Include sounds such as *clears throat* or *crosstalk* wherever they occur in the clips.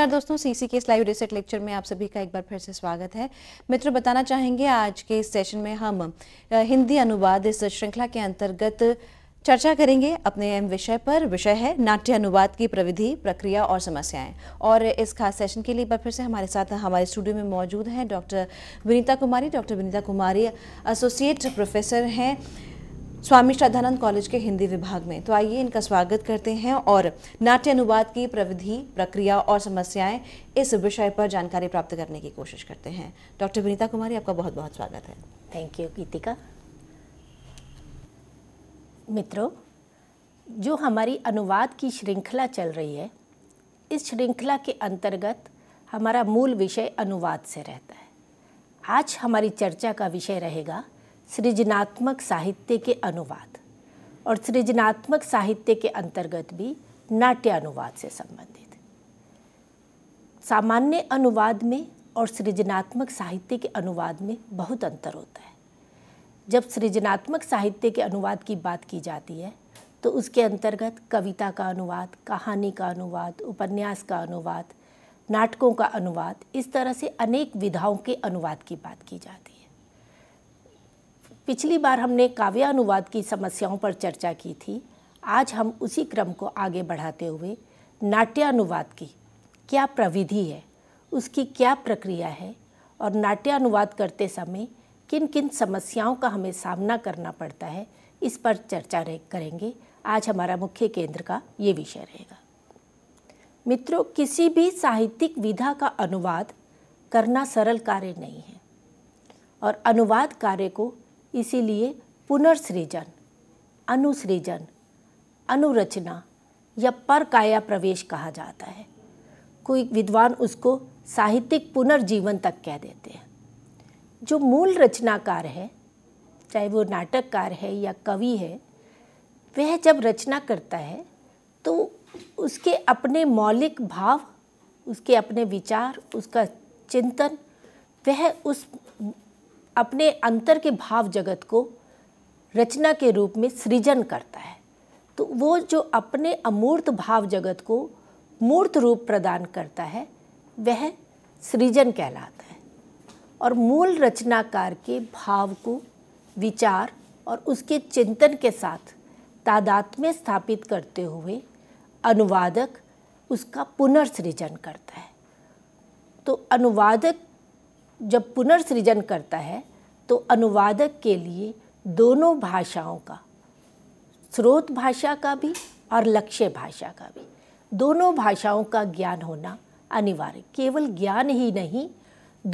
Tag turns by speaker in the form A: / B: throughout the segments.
A: नमस्कार दोस्तों सीसी के इस लाइव रिसर्च लेक्चर में आप सभी का एक बार फिर से स्वागत है मित्रों बताना चाहेंगे आज के इस सेशन में हम हिंदी अनुवाद इस श्रृंखला के अंतर्गत चर्चा करेंगे अपने एम विषय पर विषय है नाट्य अनुवाद की प्रविधि प्रक्रिया और समस्याएं और इस खास सेशन के लिए एक बार फिर से हमारे साथ हमारे स्टूडियो में मौजूद हैं doctor Vineeta Kumari doctor Vineeta Kumari associate professor हैं स्वामी श्रद्धानंद कॉलेज के हिंदी विभाग में तो आइए इनका स्वागत करते हैं और नाट्य अनुवाद की प्रविधि प्रक्रिया और समस्याएं इस विषय पर जानकारी प्राप्त करने की कोशिश करते हैं डॉक्टर विनीता कुमारी आपका बहुत बहुत स्वागत है थैंक यू गीतिका मित्रों जो हमारी अनुवाद की श्रृंखला चल रही है इस श्रृंखला के अंतर्गत हमारा मूल विषय अनुवाद से रहता है आज हमारी चर्चा का विषय रहेगा सृजनात्मक साहित्य के अनुवाद और सृजनात्मक साहित्य के अंतर्गत भी नाट्य अनुवाद से संबंधित सामान्य अनुवाद में और सृजनात्मक साहित्य के अनुवाद में बहुत अंतर होता है जब सृजनात्मक साहित्य के अनुवाद की बात की जाती है तो उसके अंतर्गत कविता का अनुवाद कहानी का अनुवाद उपन्यास का अनुवाद नाटकों का अनुवाद इस तरह से अनेक विधाओं के अनुवाद की बात की जाती है पिछली बार हमने काव्य अनुवाद की समस्याओं पर चर्चा की थी आज हम उसी क्रम को आगे बढ़ाते हुए नाट्यानुवाद की क्या प्रविधि है उसकी क्या प्रक्रिया है और नाट्यानुवाद करते समय किन किन समस्याओं का हमें सामना करना पड़ता है इस पर चर्चा करेंगे आज हमारा मुख्य केंद्र का ये विषय रहेगा मित्रों किसी भी साहित्यिक विधा का अनुवाद करना सरल कार्य नहीं है और अनुवाद कार्य को इसीलिए पुनर्सृजन अनुसृजन अनुरचना या पर काया प्रवेश कहा जाता है कोई विद्वान उसको साहित्यिक पुनर्जीवन तक कह देते हैं जो मूल रचनाकार है चाहे वो नाटककार है या कवि है वह जब रचना करता है तो उसके अपने मौलिक भाव उसके अपने विचार उसका चिंतन वह उस अपने अंतर के भाव जगत को रचना के रूप में सृजन करता है तो वो जो अपने अमूर्त भाव जगत को मूर्त रूप प्रदान करता है वह सृजन कहलाता है और मूल रचनाकार के भाव को विचार और उसके चिंतन के साथ तादात में स्थापित करते हुए अनुवादक उसका पुनर्सृजन करता है तो अनुवादक जब पुनर्सृजन करता है तो अनुवादक के लिए दोनों भाषाओं का स्रोत भाषा का भी और लक्ष्य भाषा का भी दोनों भाषाओं का ज्ञान होना अनिवार्य केवल ज्ञान ही नहीं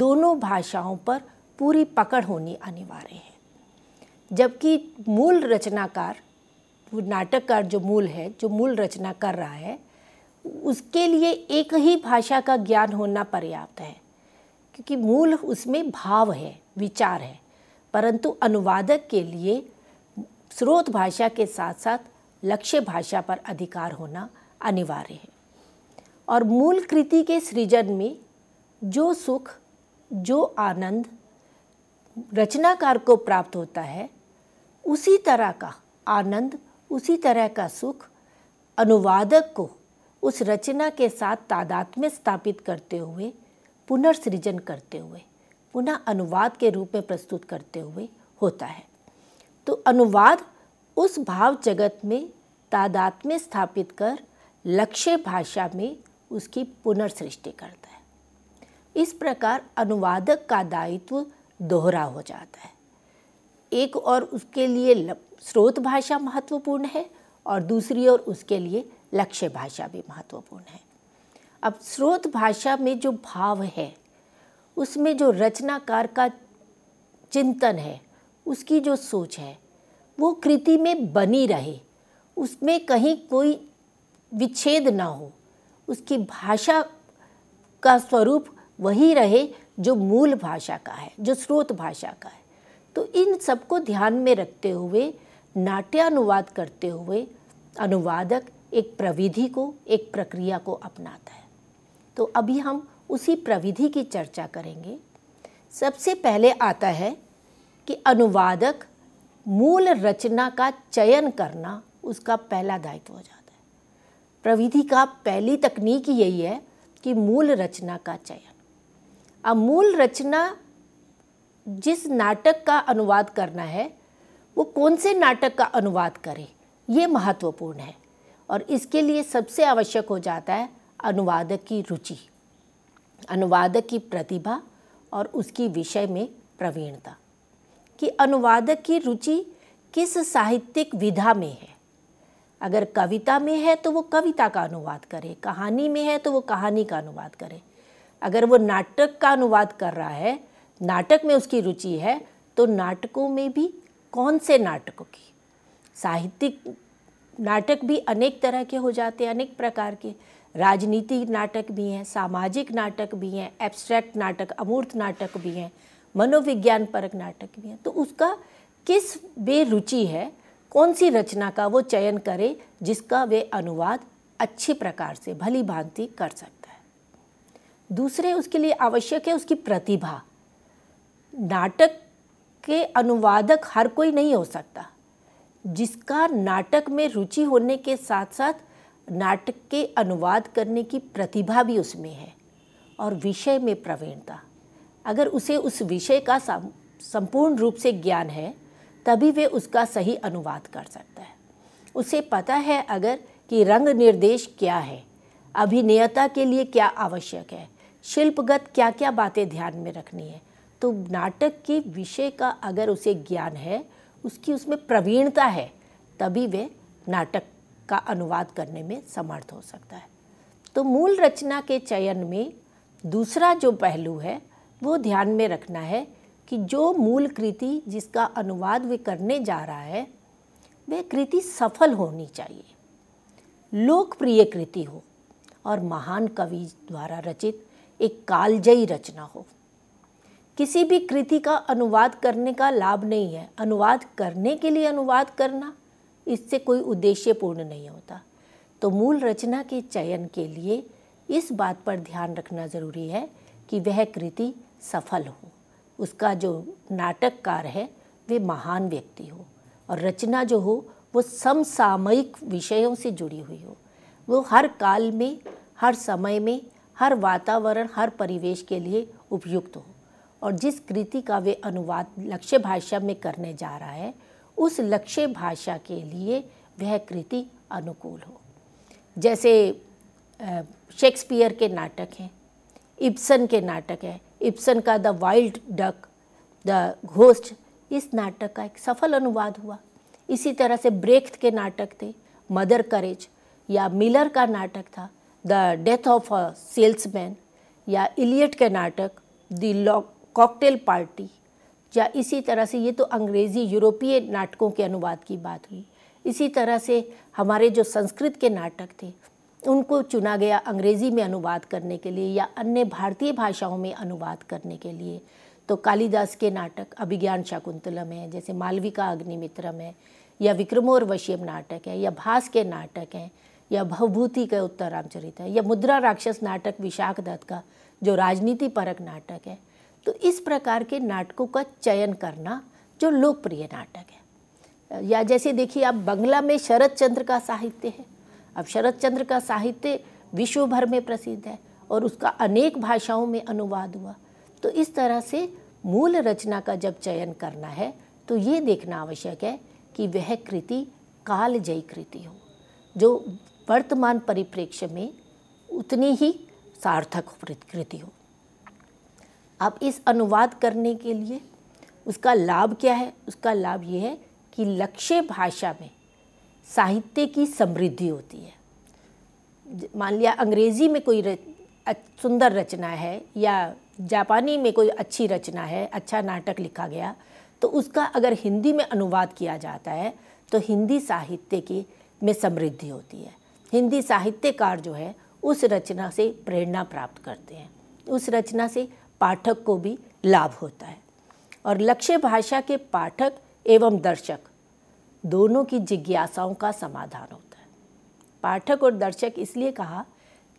A: दोनों भाषाओं पर पूरी पकड़ होनी अनिवार्य है जबकि मूल रचनाकार नाटककार जो मूल है जो मूल रचना कर रहा है उसके लिए एक ही भाषा का ज्ञान होना पर्याप्त है क्योंकि मूल उसमें भाव है विचार है परंतु अनुवादक के लिए स्रोत भाषा के साथ साथ लक्ष्य भाषा पर अधिकार होना अनिवार्य है और मूल कृति के सृजन में जो सुख जो आनंद रचनाकार को प्राप्त होता है उसी तरह का आनंद उसी तरह का सुख अनुवादक को उस रचना के साथ तादात्म्य स्थापित करते हुए पुनर्सृजन करते हुए पुनः अनुवाद के रूप में प्रस्तुत करते हुए होता है तो अनुवाद उस भाव जगत में तादात्म्य स्थापित कर लक्ष्य भाषा में उसकी पुनर्सृष्टि करता है इस प्रकार अनुवादक का दायित्व दोहरा हो जाता है एक और उसके लिए स्रोत भाषा महत्वपूर्ण है और दूसरी ओर उसके लिए लक्ष्य भाषा भी महत्वपूर्ण है अब स्रोत भाषा में जो भाव है उसमें जो रचनाकार का चिंतन है उसकी जो सोच है वो कृति में बनी रहे उसमें कहीं कोई विच्छेद ना हो उसकी भाषा का स्वरूप वही रहे जो मूल भाषा का है जो स्रोत भाषा का है तो इन सबको ध्यान में रखते हुए नाट्यानुवाद करते हुए अनुवादक एक प्रविधि को एक प्रक्रिया को अपनाता है तो अभी हम उसी प्रविधि की चर्चा करेंगे सबसे पहले आता है कि अनुवादक मूल रचना का चयन करना उसका पहला दायित्व हो जाता है प्रविधि का पहली तकनीक यही है कि मूल रचना का चयन अब मूल रचना जिस नाटक का अनुवाद करना है वो कौन से नाटक का अनुवाद करे ये महत्वपूर्ण है और इसके लिए सबसे आवश्यक हो जाता है अनुवादक की रुचि अनुवादक की प्रतिभा और उसकी विषय में प्रवीणता कि अनुवादक की रुचि किस साहित्यिक विधा में है अगर कविता में है तो वो कविता का अनुवाद करे कहानी में है तो वो कहानी का अनुवाद करे अगर वो नाटक का अनुवाद कर रहा है नाटक में उसकी रुचि है तो नाटकों में भी कौन से नाटकों की साहित्यिक नाटक भी अनेक तरह के हो जाते हैं अनेक प्रकार के राजनीति नाटक भी हैं सामाजिक नाटक भी हैं एब्स्ट्रैक्ट नाटक अमूर्त नाटक भी हैं मनोविज्ञान परक नाटक भी हैं तो उसका किस बेरुचि है कौन सी रचना का वो चयन करे जिसका वे अनुवाद अच्छी प्रकार से भली भांति कर सकता है दूसरे उसके लिए आवश्यक है उसकी प्रतिभा नाटक के अनुवादक हर कोई नहीं हो सकता जिसका नाटक में रुचि होने के साथ साथ नाटक के अनुवाद करने की प्रतिभा भी उसमें है और विषय में प्रवीणता अगर उसे उस विषय का संपूर्ण रूप से ज्ञान है तभी वे उसका सही अनुवाद कर सकता है उसे पता है अगर कि रंग निर्देश क्या है अभिनेता के लिए क्या आवश्यक है शिल्पगत क्या क्या बातें ध्यान में रखनी है तो नाटक के विषय का अगर उसे ज्ञान है उसकी उसमें प्रवीणता है तभी वे नाटक का अनुवाद करने में समर्थ हो सकता है तो मूल रचना के चयन में दूसरा जो पहलू है वो ध्यान में रखना है कि जो मूल कृति जिसका अनुवाद वे करने जा रहा है वह कृति सफल होनी चाहिए लोकप्रिय कृति हो और महान कवि द्वारा रचित एक कालजयी रचना हो किसी भी कृति का अनुवाद करने का लाभ नहीं है अनुवाद करने के लिए अनुवाद करना इससे कोई उद्देश्य पूर्ण नहीं होता तो मूल रचना के चयन के लिए इस बात पर ध्यान रखना ज़रूरी है कि वह कृति सफल हो उसका जो नाटककार है वे महान व्यक्ति हो और रचना जो हो वो समसामयिक विषयों से जुड़ी हुई हो वो हर काल में हर समय में हर वातावरण हर परिवेश के लिए उपयुक्त हो और जिस कृति का वे अनुवाद लक्ष्य भाषा में करने जा रहा है उस लक्ष्य भाषा के लिए वह कृति अनुकूल हो जैसे शेक्सपियर के नाटक हैं इब्सन के नाटक हैं इब्सन का the wild duck the ghost इस नाटक का एक सफल अनुवाद हुआ इसी तरह से ब्रेक्थ के नाटक थे मदर करेज या मिलर का नाटक था the death of a salesman या इलियट के नाटक द लॉ कॉकटेल पार्टी या इसी तरह से ये तो अंग्रेज़ी यूरोपीय नाटकों के अनुवाद की बात हुई इसी तरह से हमारे जो संस्कृत के नाटक थे उनको चुना गया अंग्रेज़ी में अनुवाद करने के लिए या अन्य भारतीय भाषाओं में अनुवाद करने के लिए तो कालिदास के नाटक अभिज्ञान शाकुंतलम है जैसे मालविका अग्निमित्रम है या विक्रमोर वश्यम नाटक है या भास के नाटक हैं या भवभूति का उत्तर रामचरित है या मुद्रा राक्षस नाटक विशाख दत्त का जो राजनीति परक नाटक है तो इस प्रकार के नाटकों का चयन करना जो लोकप्रिय नाटक है या जैसे देखिए आप बंगला में शरद चंद्र का साहित्य है अब शरद चंद्र का साहित्य विश्व भर में प्रसिद्ध है और उसका अनेक भाषाओं में अनुवाद हुआ तो इस तरह से मूल रचना का जब चयन करना है तो ये देखना आवश्यक है कि वह कृति कालजयी कृति हो जो वर्तमान परिप्रेक्ष्य में उतनी ही सार्थक कृति हो अब इस अनुवाद करने के लिए उसका लाभ क्या है उसका लाभ ये है कि लक्ष्य भाषा में साहित्य की समृद्धि होती है मान लिया अंग्रेज़ी में कोई रच, सुंदर रचना है या जापानी में कोई अच्छी रचना है अच्छा नाटक लिखा गया तो उसका अगर हिंदी में अनुवाद किया जाता है तो हिंदी साहित्य की में समृद्धि होती है हिंदी साहित्यकार जो है उस रचना से प्रेरणा प्राप्त करते हैं उस रचना से पाठक को भी लाभ होता है और लक्ष्य भाषा के पाठक एवं दर्शक दोनों की जिज्ञासाओं का समाधान होता है पाठक और दर्शक इसलिए कहा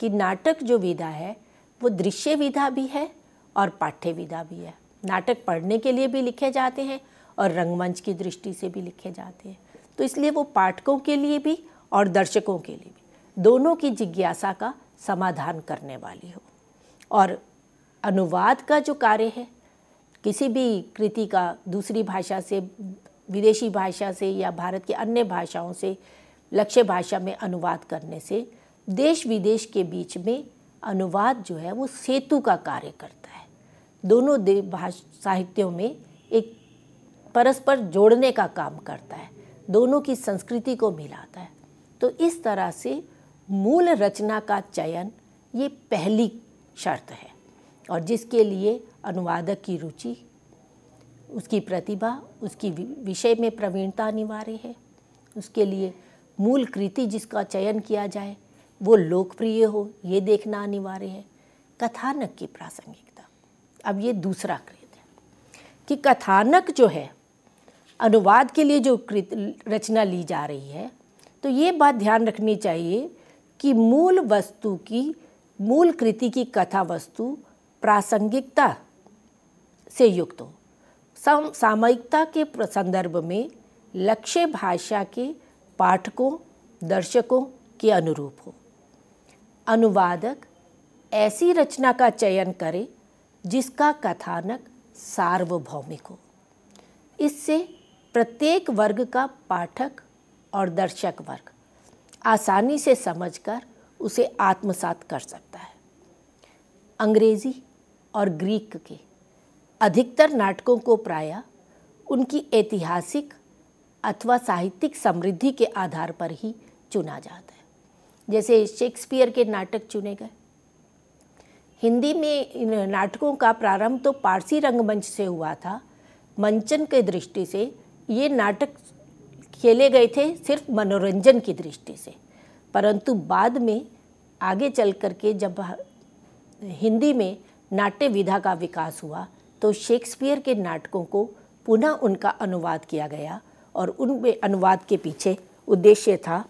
A: कि नाटक जो विधा है वो दृश्य विधा भी है और पाठ्य विधा भी है नाटक पढ़ने के लिए भी लिखे जाते हैं और रंगमंच की दृष्टि से भी लिखे जाते हैं तो इसलिए वो पाठकों के लिए भी और दर्शकों के लिए भी दोनों की जिज्ञासा का समाधान करने वाली हो और अनुवाद का जो कार्य है किसी भी कृति का दूसरी भाषा से विदेशी भाषा से या भारत की अन्य भाषाओं से लक्ष्य भाषा में अनुवाद करने से देश विदेश के बीच में अनुवाद जो है वो सेतु का कार्य करता है दोनों भाषा साहित्यों में एक परस्पर जोड़ने का काम करता है दोनों की संस्कृति को मिलाता है तो इस तरह से मूल रचना का चयन ये पहली शर्त है और जिसके लिए अनुवादक की रुचि उसकी प्रतिभा उसकी विषय में प्रवीणता अनिवार्य है उसके लिए मूल कृति जिसका चयन किया जाए वो लोकप्रिय हो ये देखना अनिवार्य है कथानक की प्रासंगिकता अब ये दूसरा कृत है कि कथानक जो है अनुवाद के लिए जो कृत रचना ली जा रही है तो ये बात ध्यान रखनी चाहिए कि मूल वस्तु की मूल कृति की कथा वस्तु प्रासंगिकता से युक्त हो सम सामयिकता के संदर्भ में लक्ष्य भाषा के पाठकों दर्शकों के अनुरूप हो अनुवादक ऐसी रचना का चयन करे जिसका कथानक सार्वभौमिक हो इससे प्रत्येक वर्ग का पाठक और दर्शक वर्ग आसानी से समझकर उसे आत्मसात कर सकता है अंग्रेजी और ग्रीक के अधिकतर नाटकों को प्राय उनकी ऐतिहासिक अथवा साहित्यिक समृद्धि के आधार पर ही चुना जाता है जैसे शेक्सपियर के नाटक चुने गए हिंदी में इन नाटकों का प्रारंभ तो पारसी रंगमंच से हुआ था मंचन के दृष्टि से ये नाटक खेले गए थे सिर्फ मनोरंजन की दृष्टि से परंतु बाद में आगे चल करके जब हिंदी में नाट्य विधा का विकास हुआ तो शेक्सपियर के नाटकों को पुनः उनका अनुवाद किया गया और उन अनुवाद के पीछे उद्देश्य था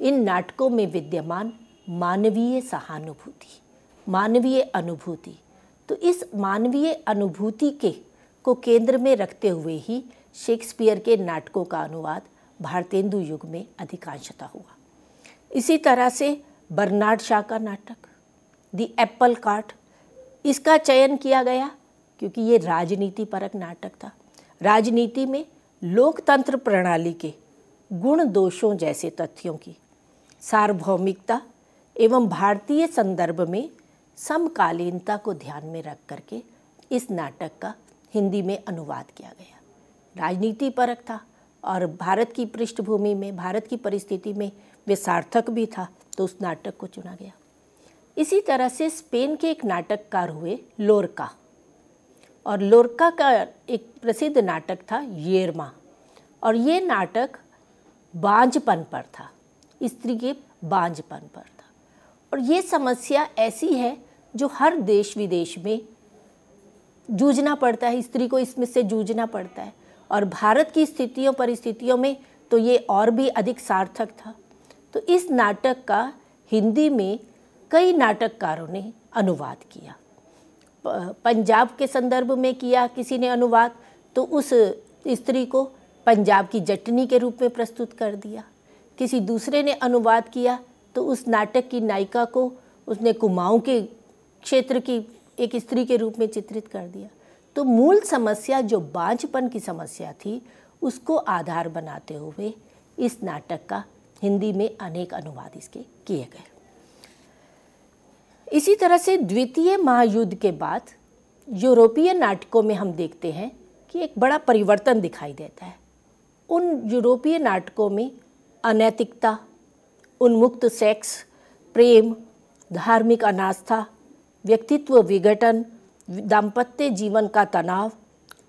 A: इन नाटकों में विद्यमान मानवीय सहानुभूति मानवीय अनुभूति तो इस मानवीय अनुभूति के को केंद्र में रखते हुए ही शेक्सपियर के नाटकों का अनुवाद भारतेंदु युग में अधिकांशता हुआ इसी तरह से बर्नार्ड शाह का नाटक दी एप्पल कार्ट इसका चयन किया गया क्योंकि ये राजनीति परक नाटक था राजनीति में लोकतंत्र प्रणाली के गुण दोषों जैसे तथ्यों की सार्वभौमिकता एवं भारतीय संदर्भ में समकालीनता को ध्यान में रख करके इस नाटक का हिंदी में अनुवाद किया गया राजनीति परक था और भारत की पृष्ठभूमि में भारत की परिस्थिति में वे सार्थक भी था तो उस नाटक को चुना गया इसी तरह से स्पेन के एक नाटककार हुए लोरका और लोरका का एक प्रसिद्ध नाटक था येरमा और ये नाटक बांझपन पर था स्त्री के बांझपन पर था और ये समस्या ऐसी है जो हर देश विदेश में जूझना पड़ता है स्त्री को इसमें से जूझना पड़ता है और भारत की स्थितियों परिस्थितियों में तो ये और भी अधिक सार्थक था तो इस नाटक का हिंदी में कई नाटककारों ने अनुवाद किया पंजाब के संदर्भ में किया किसी ने अनुवाद तो उस स्त्री को पंजाब की जटनी के रूप में प्रस्तुत कर दिया किसी दूसरे ने अनुवाद किया तो उस नाटक की नायिका को उसने कुमाऊं के क्षेत्र की एक स्त्री के रूप में चित्रित कर दिया तो मूल समस्या जो बांझपन की समस्या थी उसको आधार बनाते हुए इस नाटक का हिंदी में अनेक अनुवाद इसके किए गए इसी तरह से द्वितीय महायुद्ध के बाद यूरोपीय नाटकों में हम देखते हैं कि एक बड़ा परिवर्तन दिखाई देता है उन यूरोपीय नाटकों में अनैतिकता उन्मुक्त सेक्स प्रेम धार्मिक अनास्था व्यक्तित्व विघटन दाम्पत्य जीवन का तनाव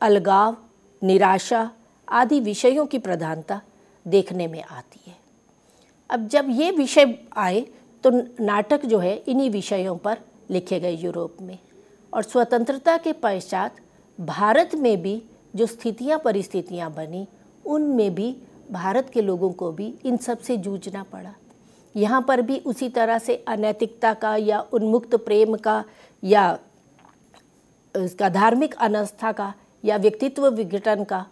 A: अलगाव निराशा आदि विषयों की प्रधानता देखने में आती है अब जब ये विषय आए तो नाटक जो है इन्हीं विषयों पर लिखे गए यूरोप में और स्वतंत्रता के पश्चात भारत में भी जो स्थितियां परिस्थितियां बनी उनमें भी भारत के लोगों को भी इन सब से जूझना पड़ा यहाँ पर भी उसी तरह से अनैतिकता का या उन्मुक्त प्रेम का या इसका धार्मिक अनास्था का या व्यक्तित्व विघटन का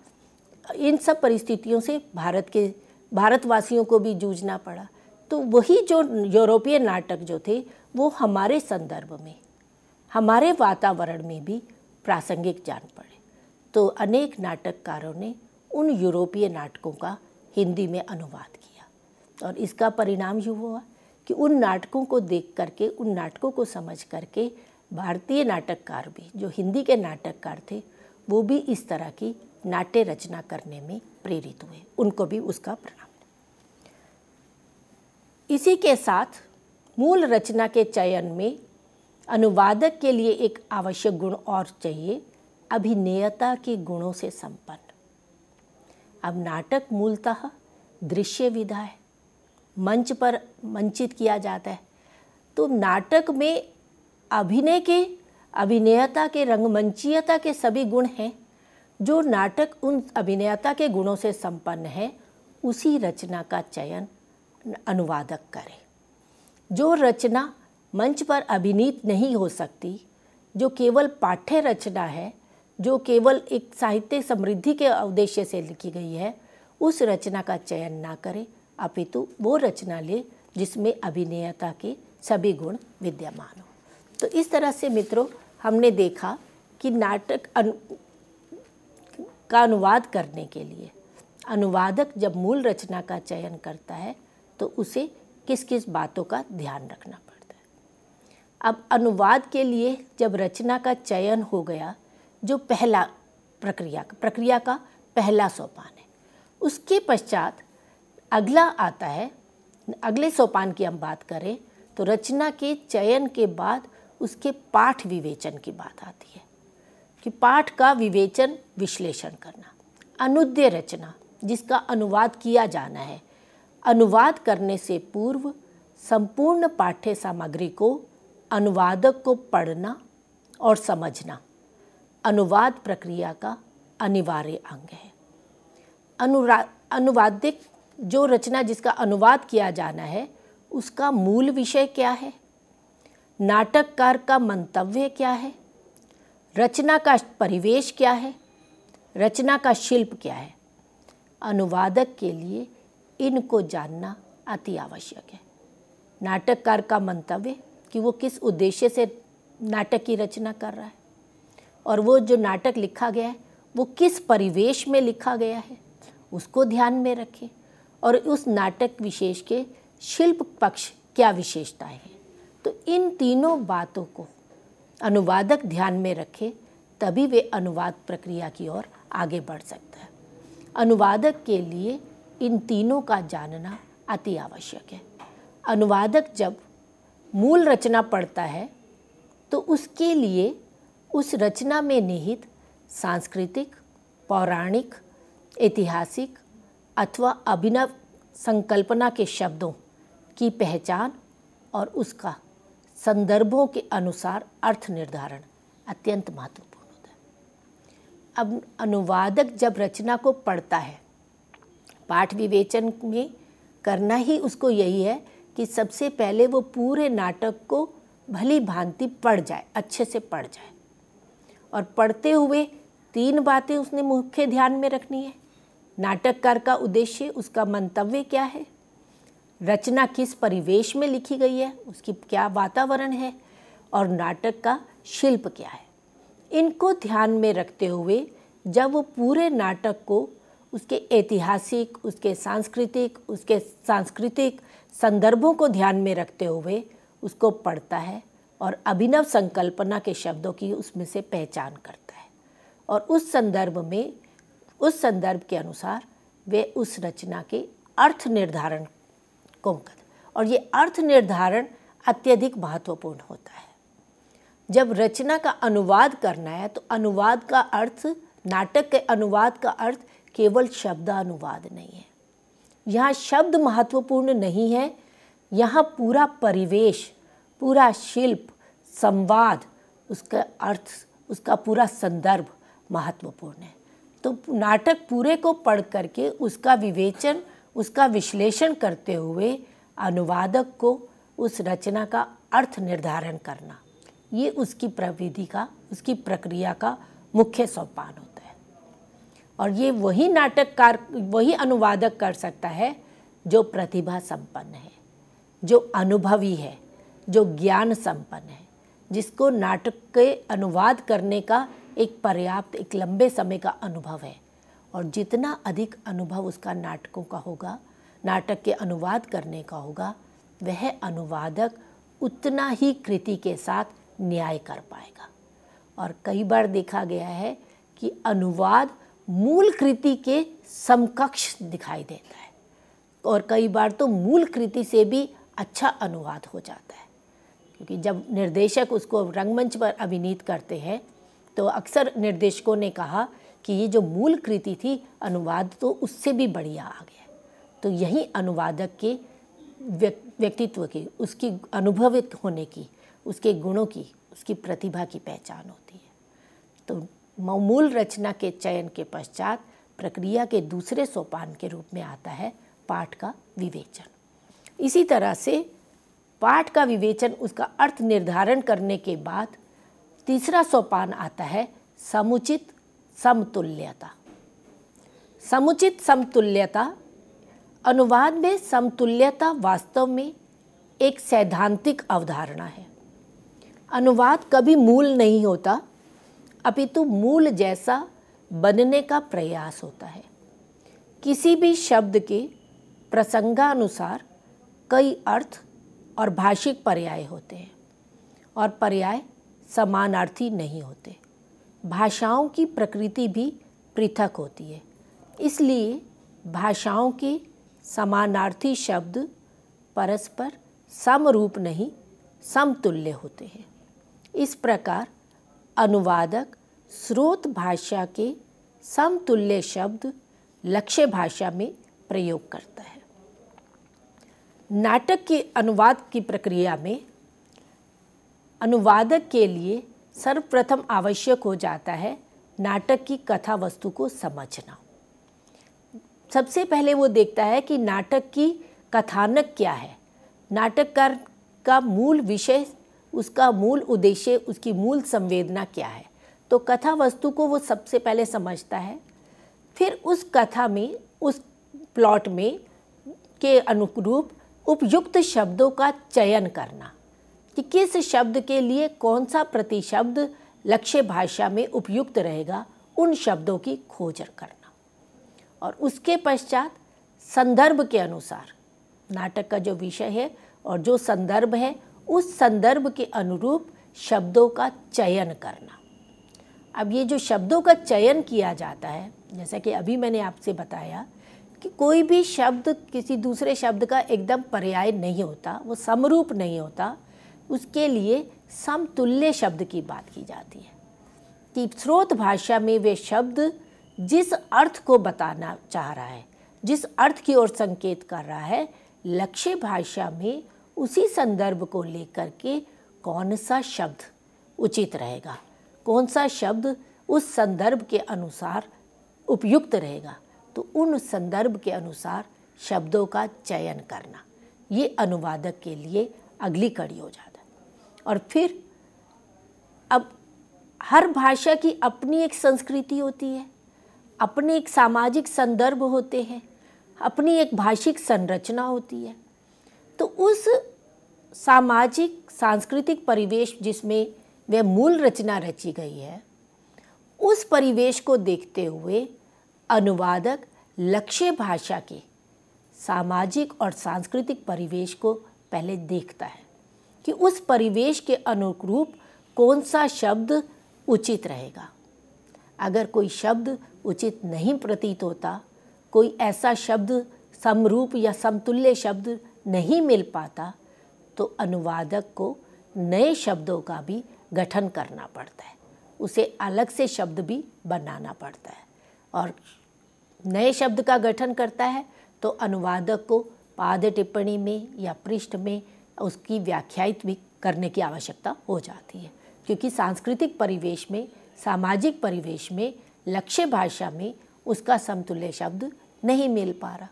A: इन सब परिस्थितियों से भारत के भारतवासियों को भी जूझना पड़ा तो वही जो यूरोपीय नाटक जो थे वो हमारे संदर्भ में हमारे वातावरण में भी प्रासंगिक जान पड़े तो अनेक नाटककारों ने उन यूरोपीय नाटकों का हिंदी में अनुवाद किया और इसका परिणाम यूँ हुआ कि उन नाटकों को देख करके उन नाटकों को समझ करके भारतीय नाटककार भी जो हिंदी के नाटककार थे वो भी इस तरह की नाट्य रचना करने में प्रेरित हुए उनको भी उसका प्रणाम इसी के साथ मूल रचना के चयन में अनुवादक के लिए एक आवश्यक गुण और चाहिए अभिनेयता के गुणों से संपन्न अब नाटक मूलतः दृश्य विधा है मंच पर मंचित किया जाता है तो नाटक में अभिनय के अभिनेयता के रंगमंचीयता के सभी गुण हैं जो नाटक उन अभिनेयता के गुणों से संपन्न है उसी रचना का चयन अनुवादक करे जो रचना मंच पर अभिनीत नहीं हो सकती जो केवल पाठ्य रचना है जो केवल एक साहित्य समृद्धि के उद्देश्य से लिखी गई है उस रचना का चयन ना करें अपितु वो रचना ले जिसमें अभिनेता के सभी गुण विद्यमान हो तो इस तरह से मित्रों हमने देखा कि नाटक अनु का अनुवाद करने के लिए अनुवादक जब मूल रचना का चयन करता है तो उसे किस किस बातों का ध्यान रखना पड़ता है अब अनुवाद के लिए जब रचना का चयन हो गया जो पहला प्रक्रिया प्रक्रिया का पहला सोपान है उसके पश्चात अगला आता है अगले सोपान की हम बात करें तो रचना के चयन के बाद उसके पाठ विवेचन की बात आती है कि पाठ का विवेचन विश्लेषण करना अनुद्य रचना जिसका अनुवाद किया जाना है अनुवाद करने से पूर्व संपूर्ण पाठ्य सामग्री को अनुवादक को पढ़ना और समझना अनुवाद प्रक्रिया का अनिवार्य अंग है अनुरा अनुवादिक जो रचना जिसका अनुवाद किया जाना है उसका मूल विषय क्या है नाटककार का मंतव्य क्या है रचना का परिवेश क्या है रचना का शिल्प क्या है अनुवादक के लिए इनको जानना अति आवश्यक है नाटककार का मंतव्य कि वो किस उद्देश्य से नाटक की रचना कर रहा है और वो जो नाटक लिखा गया है वो किस परिवेश में लिखा गया है उसको ध्यान में रखें और उस नाटक विशेष के शिल्प पक्ष क्या विशेषताएं हैं तो इन तीनों बातों को अनुवादक ध्यान में रखे तभी वे अनुवाद प्रक्रिया की ओर आगे बढ़ सकता है अनुवादक के लिए इन तीनों का जानना अति आवश्यक है अनुवादक जब मूल रचना पढ़ता है तो उसके लिए उस रचना में निहित सांस्कृतिक पौराणिक ऐतिहासिक अथवा अभिनव संकल्पना के शब्दों की पहचान और उसका संदर्भों के अनुसार अर्थ निर्धारण अत्यंत महत्वपूर्ण होता है अब अनुवादक जब रचना को पढ़ता है पाठ विवेचन में करना ही उसको यही है कि सबसे पहले वो पूरे नाटक को भली भांति पढ़ जाए अच्छे से पढ़ जाए और पढ़ते हुए तीन बातें उसने मुख्य ध्यान में रखनी है नाटककार का उद्देश्य उसका मंतव्य क्या है रचना किस परिवेश में लिखी गई है उसकी क्या वातावरण है और नाटक का शिल्प क्या है इनको ध्यान में रखते हुए जब वो पूरे नाटक को उसके ऐतिहासिक उसके सांस्कृतिक उसके सांस्कृतिक संदर्भों को ध्यान में रखते हुए उसको पढ़ता है और अभिनव संकल्पना के शब्दों की उसमें से पहचान करता है और उस संदर्भ में उस संदर्भ के अनुसार वे उस रचना के अर्थ निर्धारण को कर और ये अर्थ निर्धारण अत्यधिक महत्वपूर्ण होता है जब रचना का अनुवाद करना है तो अनुवाद का अर्थ नाटक के अनुवाद का अर्थ केवल शब्दानुवाद नहीं है यहाँ शब्द महत्वपूर्ण नहीं है यहाँ पूरा परिवेश पूरा शिल्प संवाद उसका अर्थ उसका पूरा संदर्भ महत्वपूर्ण है तो नाटक पूरे को पढ़ करके उसका विवेचन उसका विश्लेषण करते हुए अनुवादक को उस रचना का अर्थ निर्धारण करना ये उसकी प्रविधि का उसकी प्रक्रिया का मुख्य सोपान होता है और ये वही नाटककार वही अनुवादक कर सकता है जो प्रतिभा संपन्न है जो अनुभवी है जो ज्ञान संपन्न है जिसको नाटक के अनुवाद करने का एक पर्याप्त एक लंबे समय का अनुभव है और जितना अधिक अनुभव उसका नाटकों का होगा नाटक के अनुवाद करने का होगा वह अनुवादक उतना ही कृति के साथ न्याय कर पाएगा और कई बार देखा गया है कि अनुवाद मूल कृति के समकक्ष दिखाई देता है और कई बार तो मूल कृति से भी अच्छा अनुवाद हो जाता है क्योंकि जब निर्देशक उसको रंगमंच पर अभिनीत करते हैं तो अक्सर निर्देशकों ने कहा कि ये जो मूल कृति थी अनुवाद तो उससे भी बढ़िया आ गया तो यही अनुवादक के व्यक्तित्व की उसकी अनुभवित होने की उसके गुणों की उसकी प्रतिभा की पहचान होती है तो मूल रचना के चयन के पश्चात प्रक्रिया के दूसरे सोपान के रूप में आता है पाठ का विवेचन इसी तरह से पाठ का विवेचन उसका अर्थ निर्धारण करने के बाद तीसरा सोपान आता है समुचित समतुल्यता समुचित समतुल्यता अनुवाद में समतुल्यता वास्तव में एक सैद्धांतिक अवधारणा है अनुवाद कभी मूल नहीं होता अपितु तो मूल जैसा बनने का प्रयास होता है किसी भी शब्द के प्रसंगानुसार कई अर्थ और भाषिक पर्याय होते हैं और पर्याय समानार्थी नहीं होते भाषाओं की प्रकृति भी पृथक होती है इसलिए भाषाओं के समानार्थी शब्द परस्पर समरूप नहीं समतुल्य होते हैं इस प्रकार अनुवादक स्रोत भाषा के समतुल्य शब्द लक्ष्य भाषा में प्रयोग करता है नाटक के अनुवाद की प्रक्रिया में अनुवादक के लिए सर्वप्रथम आवश्यक हो जाता है नाटक की कथा वस्तु को समझना सबसे पहले वो देखता है कि नाटक की कथानक क्या है नाटककार का मूल विषय उसका मूल उद्देश्य उसकी मूल संवेदना क्या है तो कथा वस्तु को वो सबसे पहले समझता है फिर उस कथा में उस प्लॉट में के अनुरूप उपयुक्त शब्दों का चयन करना कि किस शब्द के लिए कौन सा प्रतिशब्द लक्ष्य भाषा में उपयुक्त रहेगा उन शब्दों की खोज करना और उसके पश्चात संदर्भ के अनुसार नाटक का जो विषय है और जो संदर्भ है उस संदर्भ के अनुरूप शब्दों का चयन करना अब ये जो शब्दों का चयन किया जाता है जैसा कि अभी मैंने आपसे बताया कि कोई भी शब्द किसी दूसरे शब्द का एकदम पर्याय नहीं होता वो समरूप नहीं होता उसके लिए समतुल्य शब्द की बात की जाती है कि स्रोत भाषा में वे शब्द जिस अर्थ को बताना चाह रहा है जिस अर्थ की ओर संकेत कर रहा है लक्ष्य भाषा में उसी संदर्भ को लेकर के कौन सा शब्द उचित रहेगा कौन सा शब्द उस संदर्भ के अनुसार उपयुक्त रहेगा तो उन संदर्भ के अनुसार शब्दों का चयन करना ये अनुवादक के लिए अगली कड़ी हो जाता है और फिर अब हर भाषा की अपनी एक संस्कृति होती है अपने एक सामाजिक संदर्भ होते हैं अपनी एक भाषिक संरचना होती है तो उस सामाजिक सांस्कृतिक परिवेश जिसमें वह मूल रचना रची गई है उस परिवेश को देखते हुए अनुवादक लक्ष्य भाषा के सामाजिक और सांस्कृतिक परिवेश को पहले देखता है कि उस परिवेश के अनुरूप कौन सा शब्द उचित रहेगा अगर कोई शब्द उचित नहीं प्रतीत होता कोई ऐसा शब्द समरूप या समतुल्य शब्द नहीं मिल पाता तो अनुवादक को नए शब्दों का भी गठन करना पड़ता है उसे अलग से शब्द भी बनाना पड़ता है और नए शब्द का गठन करता है तो अनुवादक को पाद टिप्पणी में या पृष्ठ में उसकी व्याख्यायित भी करने की आवश्यकता हो जाती है क्योंकि सांस्कृतिक परिवेश में सामाजिक परिवेश में लक्ष्य भाषा में उसका समतुल्य शब्द नहीं मिल पा रहा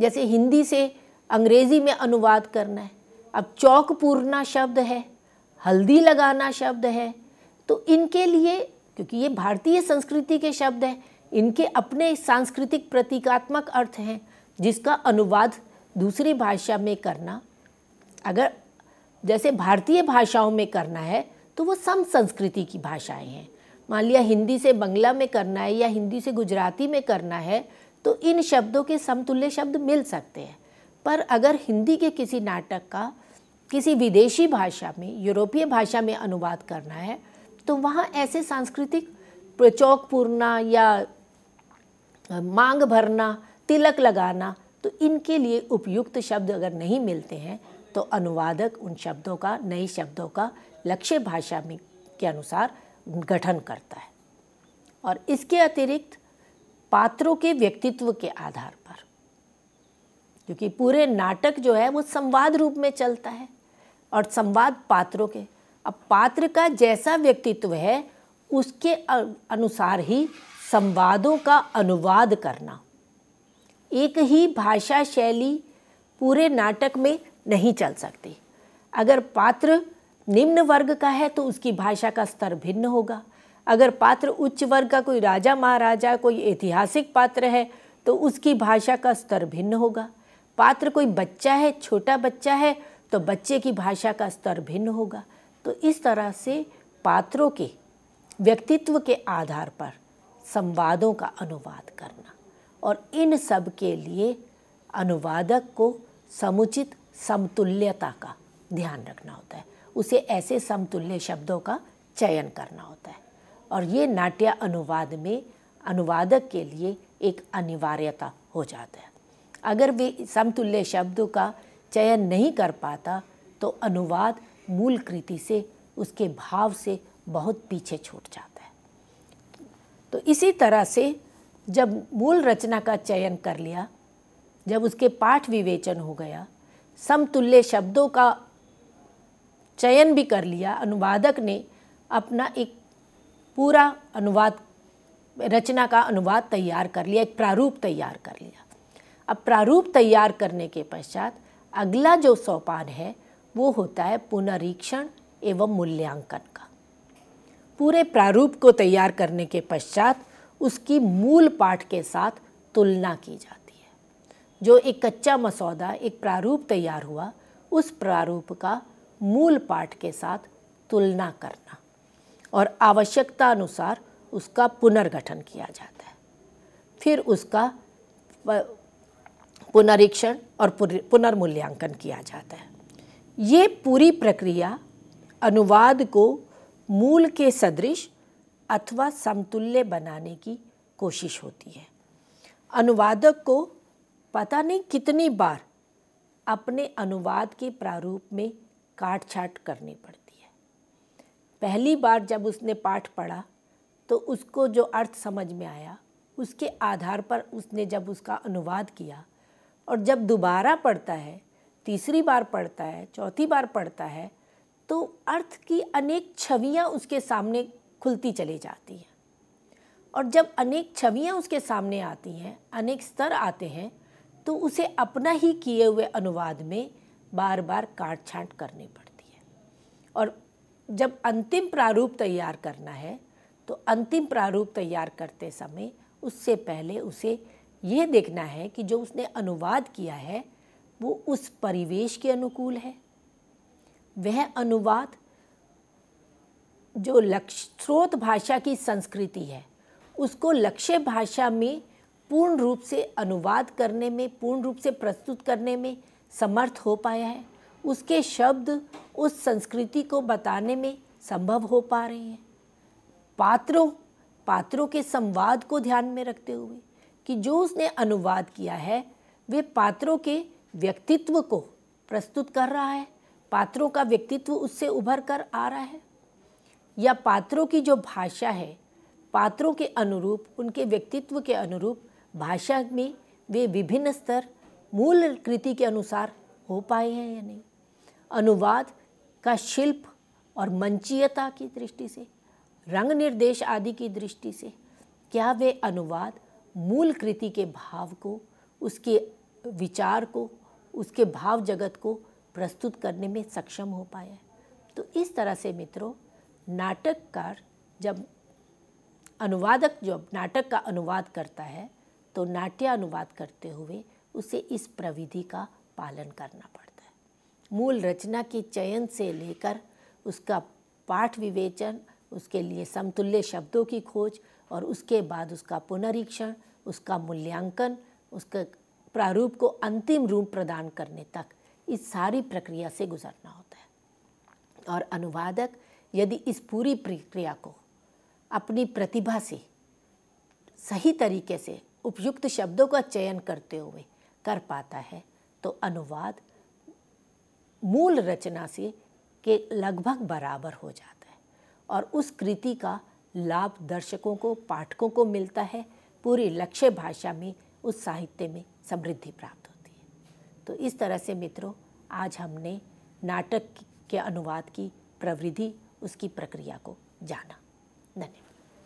A: जैसे हिंदी से अंग्रेज़ी में अनुवाद करना है अब चौक पूर्णा शब्द है हल्दी लगाना शब्द है तो इनके लिए क्योंकि ये भारतीय संस्कृति के शब्द हैं इनके अपने सांस्कृतिक प्रतीकात्मक अर्थ हैं जिसका अनुवाद दूसरी भाषा में करना अगर जैसे भारतीय भाषाओं में करना है तो वो सम संस्कृति की भाषाएं हैं मान लिया हिंदी से बंगला में करना है या हिंदी से गुजराती में करना है तो इन शब्दों के समतुल्य शब्द मिल सकते हैं पर अगर हिंदी के किसी नाटक का किसी विदेशी भाषा में यूरोपीय भाषा में अनुवाद करना है तो वहाँ ऐसे सांस्कृतिक चौक पूरना या मांग भरना तिलक लगाना तो इनके लिए उपयुक्त शब्द अगर नहीं मिलते हैं तो अनुवादक उन शब्दों का नए शब्दों का लक्ष्य भाषा में के अनुसार गठन करता है और इसके अतिरिक्त पात्रों के व्यक्तित्व के आधार पर क्योंकि पूरे नाटक जो है वो संवाद रूप में चलता है और संवाद पात्रों के अब पात्र का जैसा व्यक्तित्व है उसके अनुसार ही संवादों का अनुवाद करना एक ही भाषा शैली पूरे नाटक में नहीं चल सकती अगर पात्र निम्न वर्ग का है तो उसकी भाषा का स्तर भिन्न होगा अगर पात्र उच्च वर्ग का कोई राजा महाराजा कोई ऐतिहासिक पात्र है तो उसकी भाषा का स्तर भिन्न होगा पात्र कोई बच्चा है छोटा बच्चा है तो बच्चे की भाषा का स्तर भिन्न होगा तो इस तरह से पात्रों के व्यक्तित्व के आधार पर संवादों का अनुवाद करना और इन सब के लिए अनुवादक को समुचित समतुल्यता का ध्यान रखना होता है उसे ऐसे समतुल्य शब्दों का चयन करना होता है और ये नाट्य अनुवाद में अनुवादक के लिए एक अनिवार्यता हो जाता है अगर वे समतुल्य शब्दों का चयन नहीं कर पाता तो अनुवाद मूल कृति से उसके भाव से बहुत पीछे छूट जाता है तो इसी तरह से जब मूल रचना का चयन कर लिया जब उसके पाठ विवेचन हो गया समतुल्य शब्दों का चयन भी कर लिया अनुवादक ने अपना एक पूरा अनुवाद रचना का अनुवाद तैयार कर लिया एक प्रारूप तैयार कर लिया अब प्रारूप तैयार करने के पश्चात अगला जो सोपान है वो होता है पुनरीक्षण एवं मूल्यांकन का पूरे प्रारूप को तैयार करने के पश्चात उसकी मूल पाठ के साथ तुलना की जाती है जो एक कच्चा मसौदा एक प्रारूप तैयार हुआ उस प्रारूप का मूल पाठ के साथ तुलना करना और आवश्यकता अनुसार उसका पुनर्गठन किया जाता है फिर उसका पुनरीक्षण और पुनर्मूल्यांकन किया जाता है ये पूरी प्रक्रिया अनुवाद को मूल के सदृश अथवा समतुल्य बनाने की कोशिश होती है अनुवादक को पता नहीं कितनी बार अपने अनुवाद के प्रारूप में काट छाट करनी पड़ती है पहली बार जब उसने पाठ पढ़ा तो उसको जो अर्थ समझ में आया उसके आधार पर उसने जब उसका अनुवाद किया और जब दोबारा पढ़ता है तीसरी बार पढ़ता है चौथी बार पढ़ता है तो अर्थ की अनेक छवियाँ उसके सामने खुलती चली जाती हैं और जब अनेक छवियाँ उसके सामने आती हैं अनेक स्तर आते हैं तो उसे अपना ही किए हुए अनुवाद में बार बार काट छाँट करनी पड़ती है और जब अंतिम प्रारूप तैयार करना है तो अंतिम प्रारूप तैयार करते समय उससे पहले उसे यह देखना है कि जो उसने अनुवाद किया है वो उस परिवेश के अनुकूल है वह अनुवाद जो लक्ष्य स्रोत भाषा की संस्कृति है उसको लक्ष्य भाषा में पूर्ण रूप से अनुवाद करने में पूर्ण रूप से प्रस्तुत करने में समर्थ हो पाया है उसके शब्द उस संस्कृति को बताने में संभव हो पा रहे हैं पात्रों पात्रों के संवाद को ध्यान में रखते हुए कि जो उसने अनुवाद किया है वे पात्रों के व्यक्तित्व को प्रस्तुत कर रहा है पात्रों का व्यक्तित्व उससे उभर कर आ रहा है या पात्रों की जो भाषा है पात्रों के अनुरूप उनके व्यक्तित्व के अनुरूप भाषा में वे विभिन्न स्तर मूल कृति के अनुसार हो पाए हैं या नहीं अनुवाद का शिल्प और मंचीयता की दृष्टि से रंग निर्देश आदि की दृष्टि से क्या वे अनुवाद मूल कृति के भाव को उसके विचार को उसके भाव जगत को प्रस्तुत करने में सक्षम हो पाया तो इस तरह से मित्रों नाटककार जब अनुवादक जब नाटक का अनुवाद करता है तो नाट्य अनुवाद करते हुए उसे इस प्रविधि का पालन करना पड़ता है मूल रचना के चयन से लेकर उसका पाठ विवेचन उसके लिए समतुल्य शब्दों की खोज और उसके बाद उसका पुनरीक्षण उसका मूल्यांकन उसके प्रारूप को अंतिम रूप प्रदान करने तक इस सारी प्रक्रिया से गुजरना होता है और अनुवादक यदि इस पूरी प्रक्रिया को अपनी प्रतिभा से सही तरीके से उपयुक्त शब्दों का चयन करते हुए कर पाता है तो अनुवाद मूल रचना से के लगभग बराबर हो जाता है और उस कृति का लाभ दर्शकों को पाठकों को मिलता है पूरी लक्ष्य भाषा में उस साहित्य में समृद्धि प्राप्त होती है तो इस तरह से मित्रों आज हमने नाटक के अनुवाद की प्रवृद्धि उसकी प्रक्रिया को जाना धन्यवाद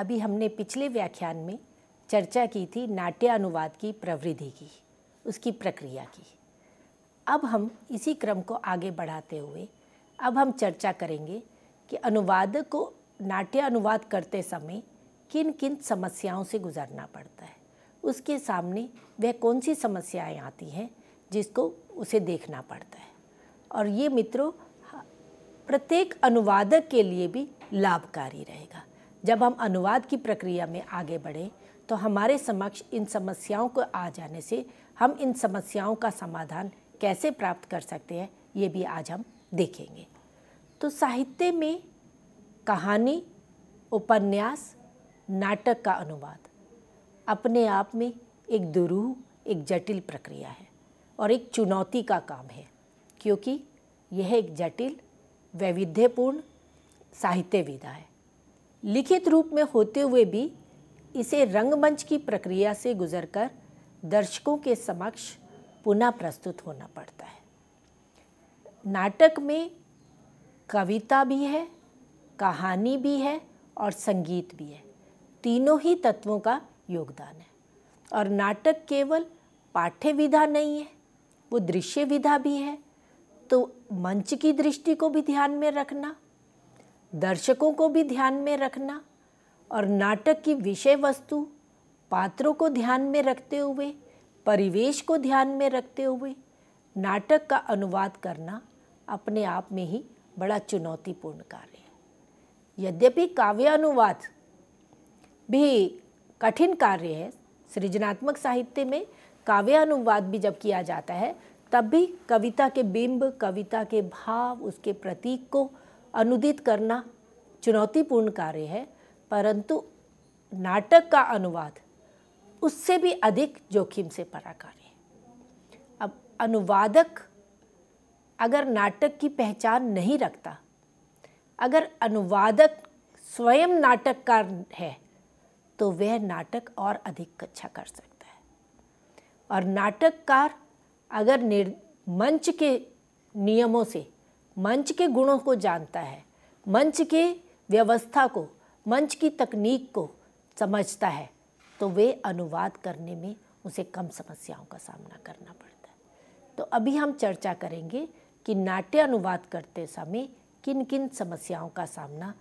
A: अभी हमने पिछले व्याख्यान में चर्चा की थी नाट्य अनुवाद की प्रवृद्धि की उसकी प्रक्रिया की अब हम इसी क्रम को आगे बढ़ाते हुए अब हम चर्चा करेंगे कि अनुवादक को नाट्य अनुवाद करते समय किन किन समस्याओं से गुजरना पड़ता है उसके सामने वह कौन सी समस्याएं आती हैं जिसको उसे देखना पड़ता है और ये मित्रों प्रत्येक अनुवादक के लिए भी लाभकारी रहेगा जब हम अनुवाद की प्रक्रिया में आगे बढ़ें तो हमारे समक्ष इन समस्याओं को आ जाने से हम इन समस्याओं का समाधान कैसे प्राप्त कर सकते हैं ये भी आज हम देखेंगे तो साहित्य में कहानी उपन्यास नाटक का अनुवाद अपने आप में एक दुरूह एक जटिल प्रक्रिया है और एक चुनौती का काम है क्योंकि यह एक जटिल वैविध्यपूर्ण साहित्य विधा है लिखित रूप में होते हुए भी इसे रंगमंच की प्रक्रिया से गुजरकर दर्शकों के समक्ष पुनः प्रस्तुत होना पड़ता है नाटक में कविता भी है कहानी भी है और संगीत भी है तीनों ही तत्वों का योगदान है और नाटक केवल पाठ्य विधा नहीं है वो दृश्य विधा भी है तो मंच की दृष्टि को भी ध्यान में रखना दर्शकों को भी ध्यान में रखना और नाटक की विषय वस्तु पात्रों को ध्यान में रखते हुए परिवेश को ध्यान में रखते हुए नाटक का अनुवाद करना अपने आप में ही बड़ा चुनौतीपूर्ण कार्य है यद्यपि काव्यानुवाद भी कठिन कार्य है सृजनात्मक साहित्य में काव्यानुवाद भी जब किया जाता है तब भी कविता के बिंब कविता के भाव उसके प्रतीक को अनुदित करना चुनौतीपूर्ण कार्य है परंतु नाटक का अनुवाद उससे भी अधिक जोखिम से भरा कार्य है अब अनुवादक अगर नाटक की पहचान नहीं रखता अगर अनुवादक स्वयं नाटककार है तो वह नाटक और अधिक अच्छा कर सकता है और नाटककार अगर मंच के नियमों से मंच के गुणों को जानता है मंच के व्यवस्था को मंच की तकनीक को समझता है तो वे अनुवाद करने में उसे कम समस्याओं का सामना करना पड़ता है तो अभी हम चर्चा करेंगे कि नाट्य अनुवाद करते समय किन किन समस्याओं का सामना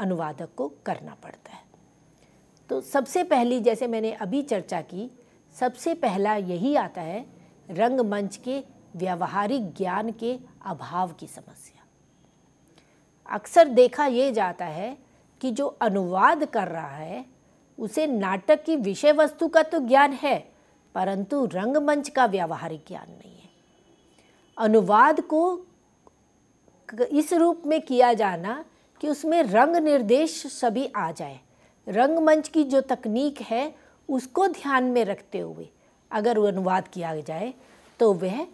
A: अनुवादक को करना पड़ता है तो सबसे पहली जैसे मैंने अभी चर्चा की सबसे पहला यही आता है रंगमंच के व्यावहारिक ज्ञान के अभाव की समस्या अक्सर देखा ये जाता है कि जो अनुवाद कर रहा है उसे नाटक की विषय वस्तु का तो ज्ञान है परंतु रंगमंच का व्यावहारिक ज्ञान नहीं है अनुवाद को इस रूप में किया जाना कि उसमें रंग निर्देश सभी आ जाए रंगमंच की जो तकनीक है उसको ध्यान में रखते हुए अगर अनुवाद किया जाए तो वह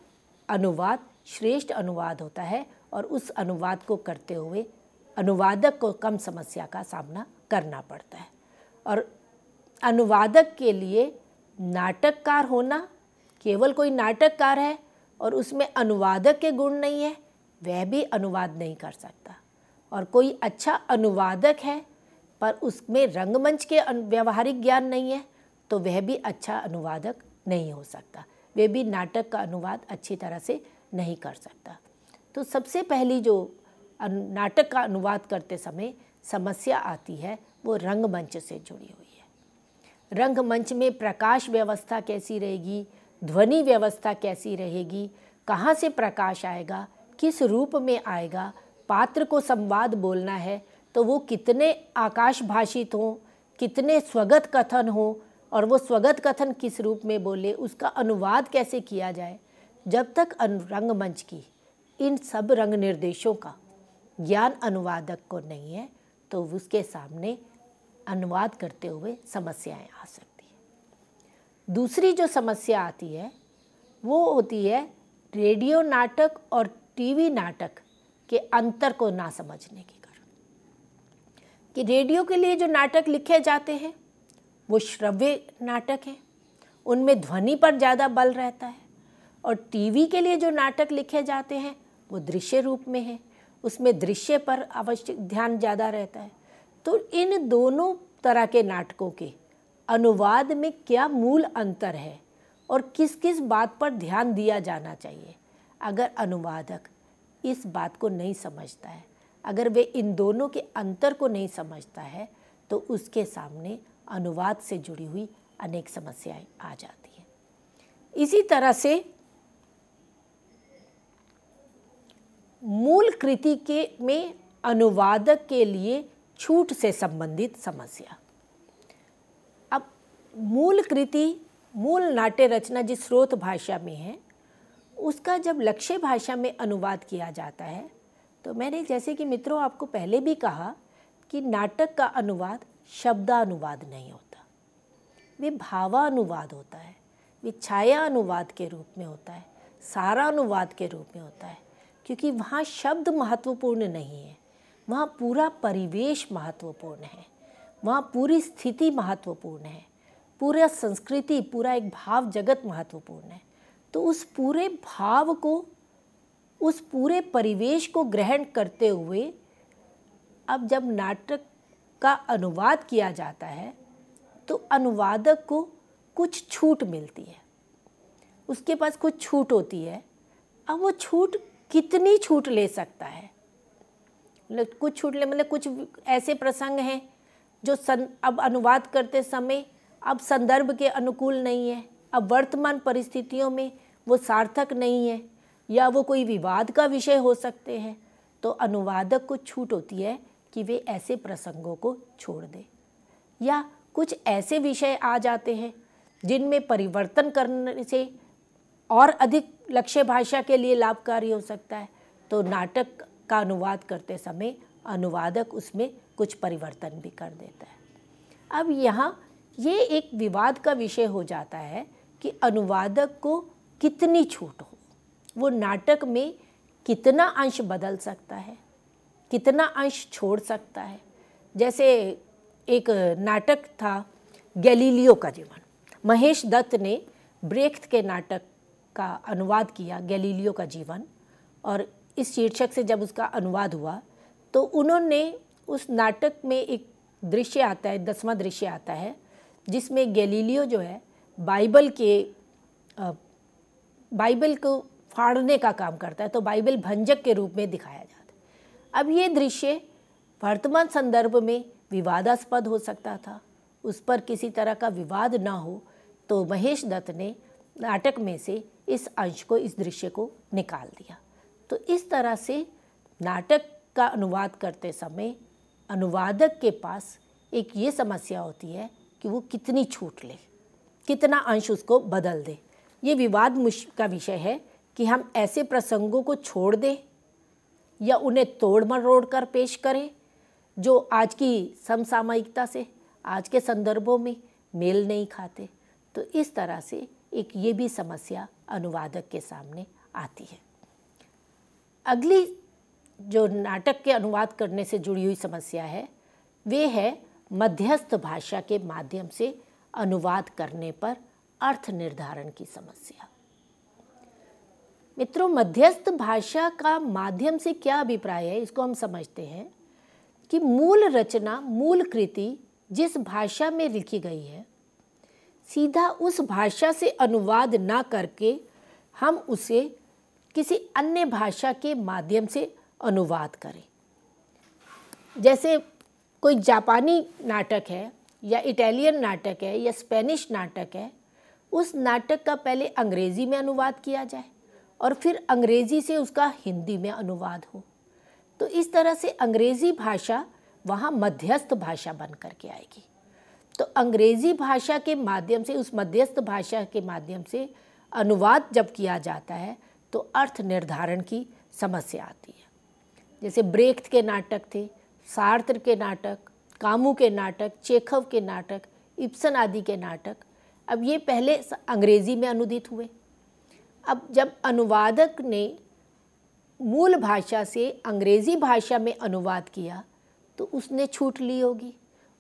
A: अनुवाद श्रेष्ठ अनुवाद होता है और उस अनुवाद को करते हुए अनुवादक को कम समस्या का सामना करना पड़ता है और अनुवादक के लिए नाटककार होना केवल कोई नाटककार है और उसमें अनुवादक के गुण नहीं है वह भी अनुवाद नहीं कर सकता और कोई अच्छा अनुवादक है पर उसमें रंगमंच के व्यवहारिक ज्ञान नहीं है तो वह भी अच्छा अनुवादक नहीं हो सकता वे भी नाटक का अनुवाद अच्छी तरह से नहीं कर सकता तो सबसे पहली जो नाटक का अनुवाद करते समय समस्या आती है वो रंगमंच से जुड़ी हुई है रंगमंच में प्रकाश व्यवस्था कैसी रहेगी ध्वनि व्यवस्था कैसी रहेगी कहाँ से प्रकाश आएगा किस रूप में आएगा पात्र को संवाद बोलना है तो वो कितने आकाशभाषित हों कितने स्वगत कथन हों और वो स्वगत कथन किस रूप में बोले उसका अनुवाद कैसे किया जाए जब तक रंगमंच की इन सब रंग निर्देशों का ज्ञान अनुवादक को नहीं है तो उसके सामने अनुवाद करते हुए समस्याएं आ सकती हैं दूसरी जो समस्या आती है वो होती है रेडियो नाटक और टीवी नाटक के अंतर को ना समझने के कारण कि रेडियो के लिए जो नाटक लिखे जाते हैं वो श्रव्य नाटक हैं उनमें ध्वनि पर ज़्यादा बल रहता है और टीवी के लिए जो नाटक लिखे जाते हैं वो दृश्य रूप में है उसमें दृश्य पर आवश्यक ध्यान ज़्यादा रहता है तो इन दोनों तरह के नाटकों के अनुवाद में क्या मूल अंतर है और किस किस बात पर ध्यान दिया जाना चाहिए अगर अनुवादक इस बात को नहीं समझता है अगर वे इन दोनों के अंतर को नहीं समझता है तो उसके सामने अनुवाद से जुड़ी हुई अनेक समस्याएं आ जाती हैं इसी तरह से मूल कृति के में अनुवादक के लिए छूट से संबंधित समस्या अब मूल कृति मूल नाट्य रचना जिस स्रोत भाषा में है उसका जब लक्ष्य भाषा में अनुवाद किया जाता है तो मैंने जैसे कि मित्रों आपको पहले भी कहा कि नाटक का अनुवाद शब्दानुवाद नहीं होता वे भावानुवाद होता है वे छाया अनुवाद के रूप में होता है सारा अनुवाद के रूप में होता है क्योंकि वहाँ शब्द महत्वपूर्ण नहीं है वहाँ पूरा परिवेश महत्वपूर्ण है वहाँ पूरी स्थिति महत्वपूर्ण है पूरा संस्कृति पूरा एक भाव जगत महत्वपूर्ण है तो उस पूरे भाव को उस पूरे परिवेश को ग्रहण करते हुए अब जब नाटक का अनुवाद किया जाता है तो अनुवादक को कुछ छूट मिलती है उसके पास कुछ छूट होती है अब वो छूट कितनी छूट ले सकता है मतलब कुछ छूट ले मतलब कुछ ऐसे प्रसंग हैं जो सन अब अनुवाद करते समय अब संदर्भ के अनुकूल नहीं है अब वर्तमान परिस्थितियों में वो सार्थक नहीं है या वो कोई विवाद का विषय हो सकते हैं तो अनुवादक को छूट होती है कि वे ऐसे प्रसंगों को छोड़ दें या कुछ ऐसे विषय आ जाते हैं जिनमें परिवर्तन करने से और अधिक लक्ष्य भाषा के लिए लाभकारी हो सकता है तो नाटक का अनुवाद करते समय अनुवादक उसमें कुछ परिवर्तन भी कर देता है अब यहाँ ये एक विवाद का विषय हो जाता है कि अनुवादक को कितनी छूट हो वो नाटक में कितना अंश बदल सकता है कितना अंश छोड़ सकता है जैसे एक नाटक था गैलीलियो का जीवन महेश दत्त ने ब्रेक्थ के नाटक का अनुवाद किया गैलीलियो का जीवन और इस शीर्षक से जब उसका अनुवाद हुआ तो उन्होंने उस नाटक में एक दृश्य आता है दसवां दृश्य आता है जिसमें गैलीलियो जो है बाइबल के बाइबल को फाड़ने का काम करता है तो बाइबल भंजक के रूप में दिखाया अब ये दृश्य वर्तमान संदर्भ में विवादास्पद हो सकता था उस पर किसी तरह का विवाद ना हो तो महेश दत्त ने नाटक में से इस अंश को इस दृश्य को निकाल दिया तो इस तरह से नाटक का अनुवाद करते समय अनुवादक के पास एक ये समस्या होती है कि वो कितनी छूट ले कितना अंश उसको बदल दे ये विवाद का विषय है कि हम ऐसे प्रसंगों को छोड़ दें या उन्हें तोड़ मरोड़ कर पेश करें जो आज की समसामयिकता से आज के संदर्भों में मेल नहीं खाते तो इस तरह से एक ये भी समस्या अनुवादक के सामने आती है अगली जो नाटक के अनुवाद करने से जुड़ी हुई समस्या है वे है मध्यस्थ भाषा के माध्यम से अनुवाद करने पर अर्थ निर्धारण की समस्या मित्रों मध्यस्थ भाषा का माध्यम से क्या अभिप्राय है इसको हम समझते हैं कि मूल रचना मूल कृति जिस भाषा में लिखी गई है सीधा उस भाषा से अनुवाद ना करके हम उसे किसी अन्य भाषा के माध्यम से अनुवाद करें जैसे कोई जापानी नाटक है या इटालियन नाटक है या स्पेनिश नाटक है उस नाटक का पहले अंग्रेज़ी में अनुवाद किया जाए और फिर अंग्रेज़ी से उसका हिंदी में अनुवाद हो तो इस तरह से अंग्रेज़ी भाषा वहाँ मध्यस्थ भाषा बन कर के आएगी तो अंग्रेज़ी भाषा के माध्यम से उस मध्यस्थ भाषा के माध्यम से अनुवाद जब किया जाता है तो अर्थ निर्धारण की समस्या आती है जैसे ब्रेख्त के नाटक थे सार्त्र के नाटक कामू के नाटक चेखव के नाटक इप्सन आदि के नाटक अब ये पहले अंग्रेज़ी में अनुदित हुए अब जब अनुवादक ने मूल भाषा से अंग्रेज़ी भाषा में अनुवाद किया तो उसने छूट ली होगी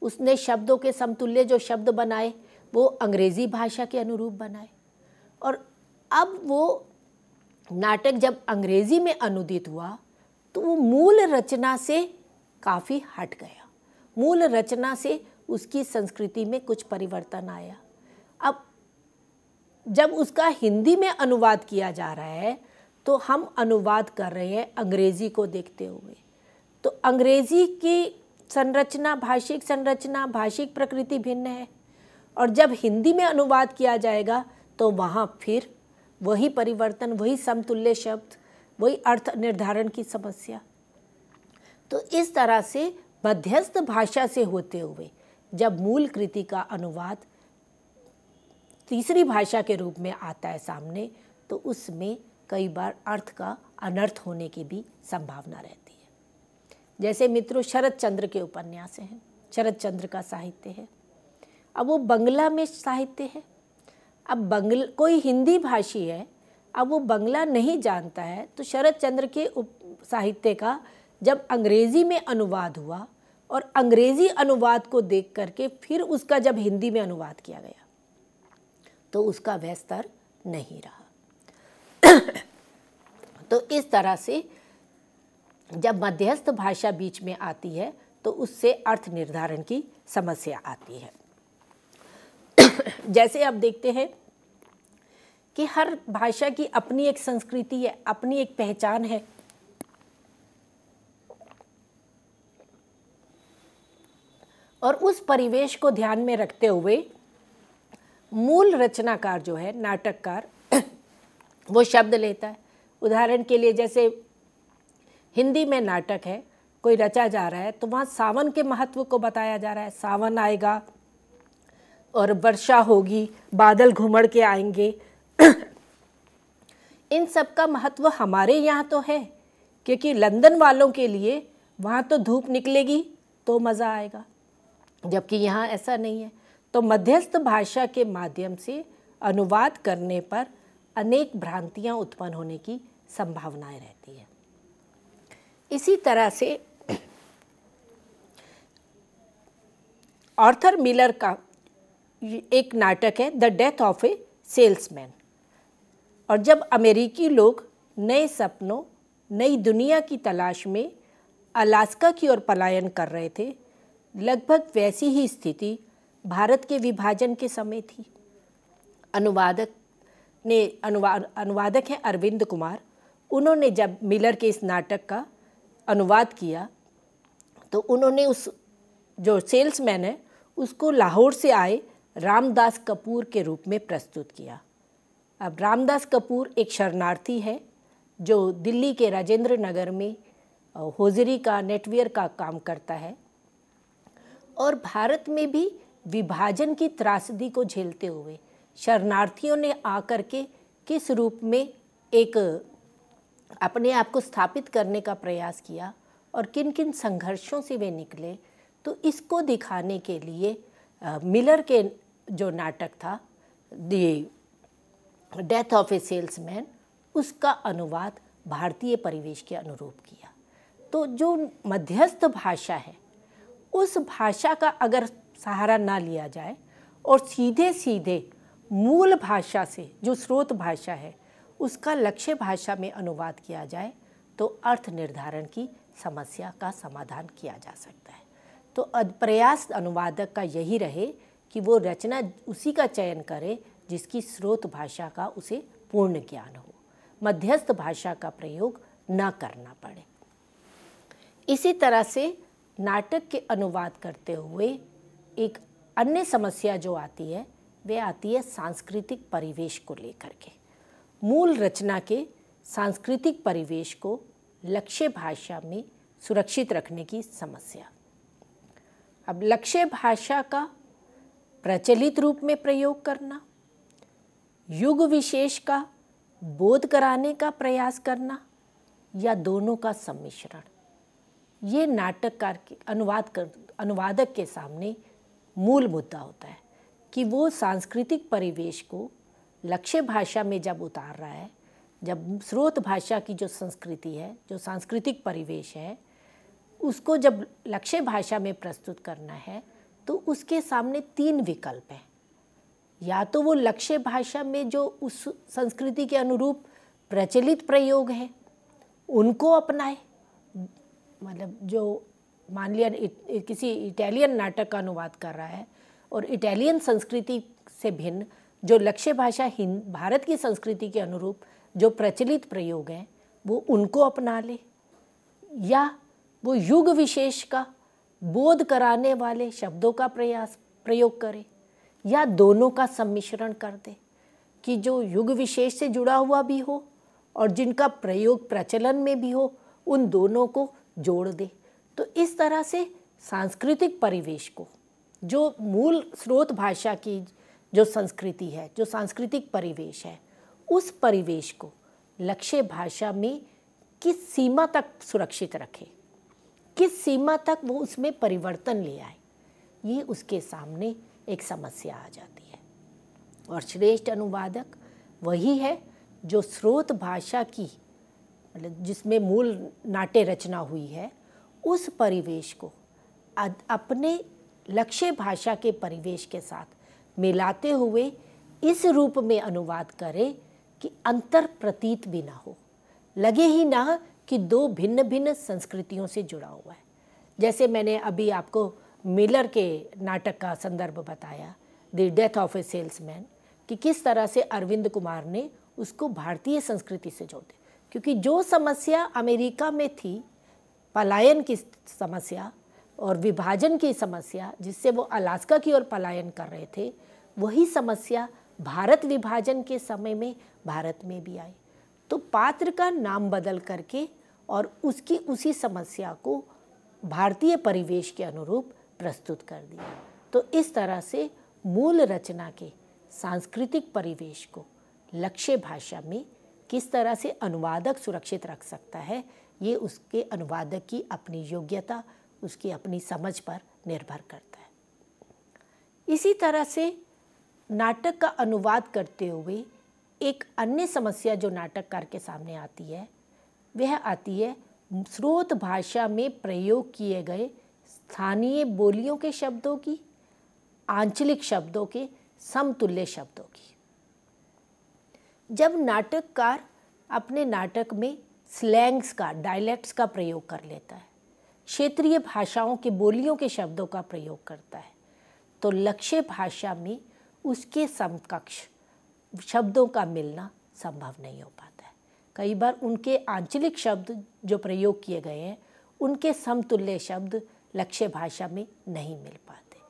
A: उसने शब्दों के समतुल्य जो शब्द बनाए वो अंग्रेज़ी भाषा के अनुरूप बनाए और अब वो नाटक जब अंग्रेज़ी में अनुदित हुआ तो वो मूल रचना से काफ़ी हट गया मूल रचना से उसकी संस्कृति में कुछ परिवर्तन आया अब जब उसका हिंदी में अनुवाद किया जा रहा है तो हम अनुवाद कर रहे हैं अंग्रेज़ी को देखते हुए तो अंग्रेज़ी की संरचना भाषिक संरचना भाषिक प्रकृति भिन्न है और जब हिंदी में अनुवाद किया जाएगा तो वहाँ फिर वही परिवर्तन वही समतुल्य शब्द वही अर्थ निर्धारण की समस्या तो इस तरह से मध्यस्थ भाषा से होते हुए जब मूल कृति का अनुवाद तीसरी भाषा के रूप में आता है सामने तो उसमें कई बार अर्थ का अनर्थ होने की भी संभावना रहती है जैसे मित्रों शरद चंद्र के उपन्यास हैं शरद चंद्र का साहित्य है अब वो बंगला में साहित्य है अब बंगल कोई हिंदी भाषी है अब वो बंगला नहीं जानता है तो शरद चंद्र के उप साहित्य का जब अंग्रेज़ी में अनुवाद हुआ और अंग्रेज़ी अनुवाद को देख करके फिर उसका जब हिंदी में अनुवाद किया गया तो उसका वह स्तर नहीं रहा *coughs* तो इस तरह से जब मध्यस्थ भाषा बीच में आती है तो उससे अर्थ निर्धारण की समस्या आती है *coughs* जैसे आप देखते हैं कि हर भाषा की अपनी एक संस्कृति है अपनी एक पहचान है और उस परिवेश को ध्यान में रखते हुए मूल रचनाकार जो है नाटककार वो शब्द लेता है उदाहरण के लिए जैसे हिंदी में नाटक है कोई रचा जा रहा है तो वहाँ सावन के महत्व को बताया जा रहा है सावन आएगा और वर्षा होगी बादल घुमड़ के आएंगे *clears throat* इन सब का महत्व हमारे यहाँ तो है क्योंकि लंदन वालों के लिए वहाँ तो धूप निकलेगी तो मज़ा आएगा जबकि यहाँ ऐसा नहीं है तो मध्यस्थ भाषा के माध्यम से अनुवाद करने पर अनेक भ्रांतियां उत्पन्न होने की संभावनाएं रहती है इसी तरह से ऑर्थर मिलर का एक नाटक है the death of a salesman और जब अमेरिकी लोग नए सपनों नई दुनिया की तलाश में अलास्का की ओर पलायन कर रहे थे लगभग वैसी ही स्थिति भारत के विभाजन के समय थी अनुवादक ने अनुवाद अनुवादक हैं अरविंद कुमार उन्होंने जब मिलर के इस नाटक का अनुवाद किया तो उन्होंने उस जो सेल्समैन है उसको लाहौर से आए रामदास कपूर के रूप में प्रस्तुत किया अब रामदास कपूर एक शरणार्थी है जो दिल्ली के राजेंद्र नगर में होजरी का नेटवेयर का काम करता है और भारत में भी विभाजन की त्रासदी को झेलते हुए शरणार्थियों ने आकर के किस रूप में एक अपने आप को स्थापित करने का प्रयास किया और किन किन संघर्षों से वे निकले तो इसको दिखाने के लिए आ, मिलर के जो नाटक था the death of a salesman उसका अनुवाद भारतीय परिवेश के अनुरूप किया तो जो मध्यस्थ भाषा है उस भाषा का अगर सहारा ना लिया जाए और सीधे सीधे मूल भाषा से जो स्रोत भाषा है उसका लक्ष्य भाषा में अनुवाद किया जाए तो अर्थ निर्धारण की समस्या का समाधान किया जा सकता है तो प्रयास अनुवादक का यही रहे कि वो रचना उसी का चयन करे जिसकी स्रोत भाषा का उसे पूर्ण ज्ञान हो मध्यस्थ भाषा का प्रयोग ना करना पड़े इसी तरह से नाटक के अनुवाद करते हुए एक अन्य समस्या जो आती है वे आती है सांस्कृतिक परिवेश को लेकर के मूल रचना के सांस्कृतिक परिवेश को लक्ष्य भाषा में सुरक्षित रखने की समस्या अब लक्ष्य भाषा का प्रचलित रूप में प्रयोग करना युग विशेष का बोध कराने का प्रयास करना या दोनों का सम्मिश्रण ये नाटककार के अनुवाद कर अनुवादक के सामने मूल मुद्दा होता है कि वो सांस्कृतिक परिवेश को लक्ष्य भाषा में जब उतार रहा है जब स्रोत भाषा की जो संस्कृति है जो सांस्कृतिक परिवेश है उसको जब लक्ष्य भाषा में प्रस्तुत करना है तो उसके सामने तीन विकल्प हैं या तो वो लक्ष्य भाषा में जो उस संस्कृति के अनुरूप प्रचलित प्रयोग हैं उनको अपनाए मतलब जो मान लिया इत, किसी इटालियन नाटक का अनुवाद कर रहा है और इटालियन संस्कृति से भिन्न जो लक्ष्य भाषा हिंद भारत की संस्कृति के अनुरूप जो प्रचलित प्रयोग हैं वो उनको अपना ले या वो युग विशेष का बोध कराने वाले शब्दों का प्रयास प्रयोग करे या दोनों का सम्मिश्रण कर दे कि जो युग विशेष से जुड़ा हुआ भी हो और जिनका प्रयोग प्रचलन में भी हो उन दोनों को जोड़ दे तो इस तरह से सांस्कृतिक परिवेश को जो मूल स्रोत भाषा की जो संस्कृति है जो सांस्कृतिक परिवेश है उस परिवेश को लक्ष्य भाषा में किस सीमा तक सुरक्षित रखे किस सीमा तक वो उसमें परिवर्तन ले आए ये उसके सामने एक समस्या आ जाती है और श्रेष्ठ अनुवादक वही है जो स्रोत भाषा की मतलब जिसमें मूल नाट्य रचना हुई है उस परिवेश को अपने लक्ष्य भाषा के परिवेश के साथ मिलाते हुए इस रूप में अनुवाद करें कि अंतर प्रतीत भी ना हो लगे ही ना कि दो भिन्न भिन्न संस्कृतियों से जुड़ा हुआ है जैसे मैंने अभी आपको मिलर के नाटक का संदर्भ बताया the death of a salesman कि किस तरह से अरविंद कुमार ने उसको भारतीय संस्कृति से जोड़ दिया क्योंकि जो समस्या अमेरिका में थी पलायन की समस्या और विभाजन की समस्या जिससे वो अलास्का की ओर पलायन कर रहे थे वही समस्या भारत विभाजन के समय में भारत में भी आई तो पात्र का नाम बदल करके और उसकी उसी समस्या को भारतीय परिवेश के अनुरूप प्रस्तुत कर दिया तो इस तरह से मूल रचना के सांस्कृतिक परिवेश को लक्ष्य भाषा में किस तरह से अनुवादक सुरक्षित रख सकता है ये उसके अनुवादक की अपनी योग्यता उसकी अपनी समझ पर निर्भर करता है इसी तरह से नाटक का अनुवाद करते हुए एक अन्य समस्या जो नाटककार के सामने आती है वह आती है स्रोत भाषा में प्रयोग किए गए स्थानीय बोलियों के शब्दों की आंचलिक शब्दों के समतुल्य शब्दों की जब नाटककार अपने नाटक में स्लैंग्स का डायलैक्ट्स का प्रयोग कर लेता है क्षेत्रीय भाषाओं के बोलियों के शब्दों का प्रयोग करता है तो लक्ष्य भाषा में उसके समकक्ष शब्दों का मिलना संभव नहीं हो पाता है कई बार उनके आंचलिक शब्द जो प्रयोग किए गए हैं उनके समतुल्य शब्द लक्ष्य भाषा में नहीं मिल पाते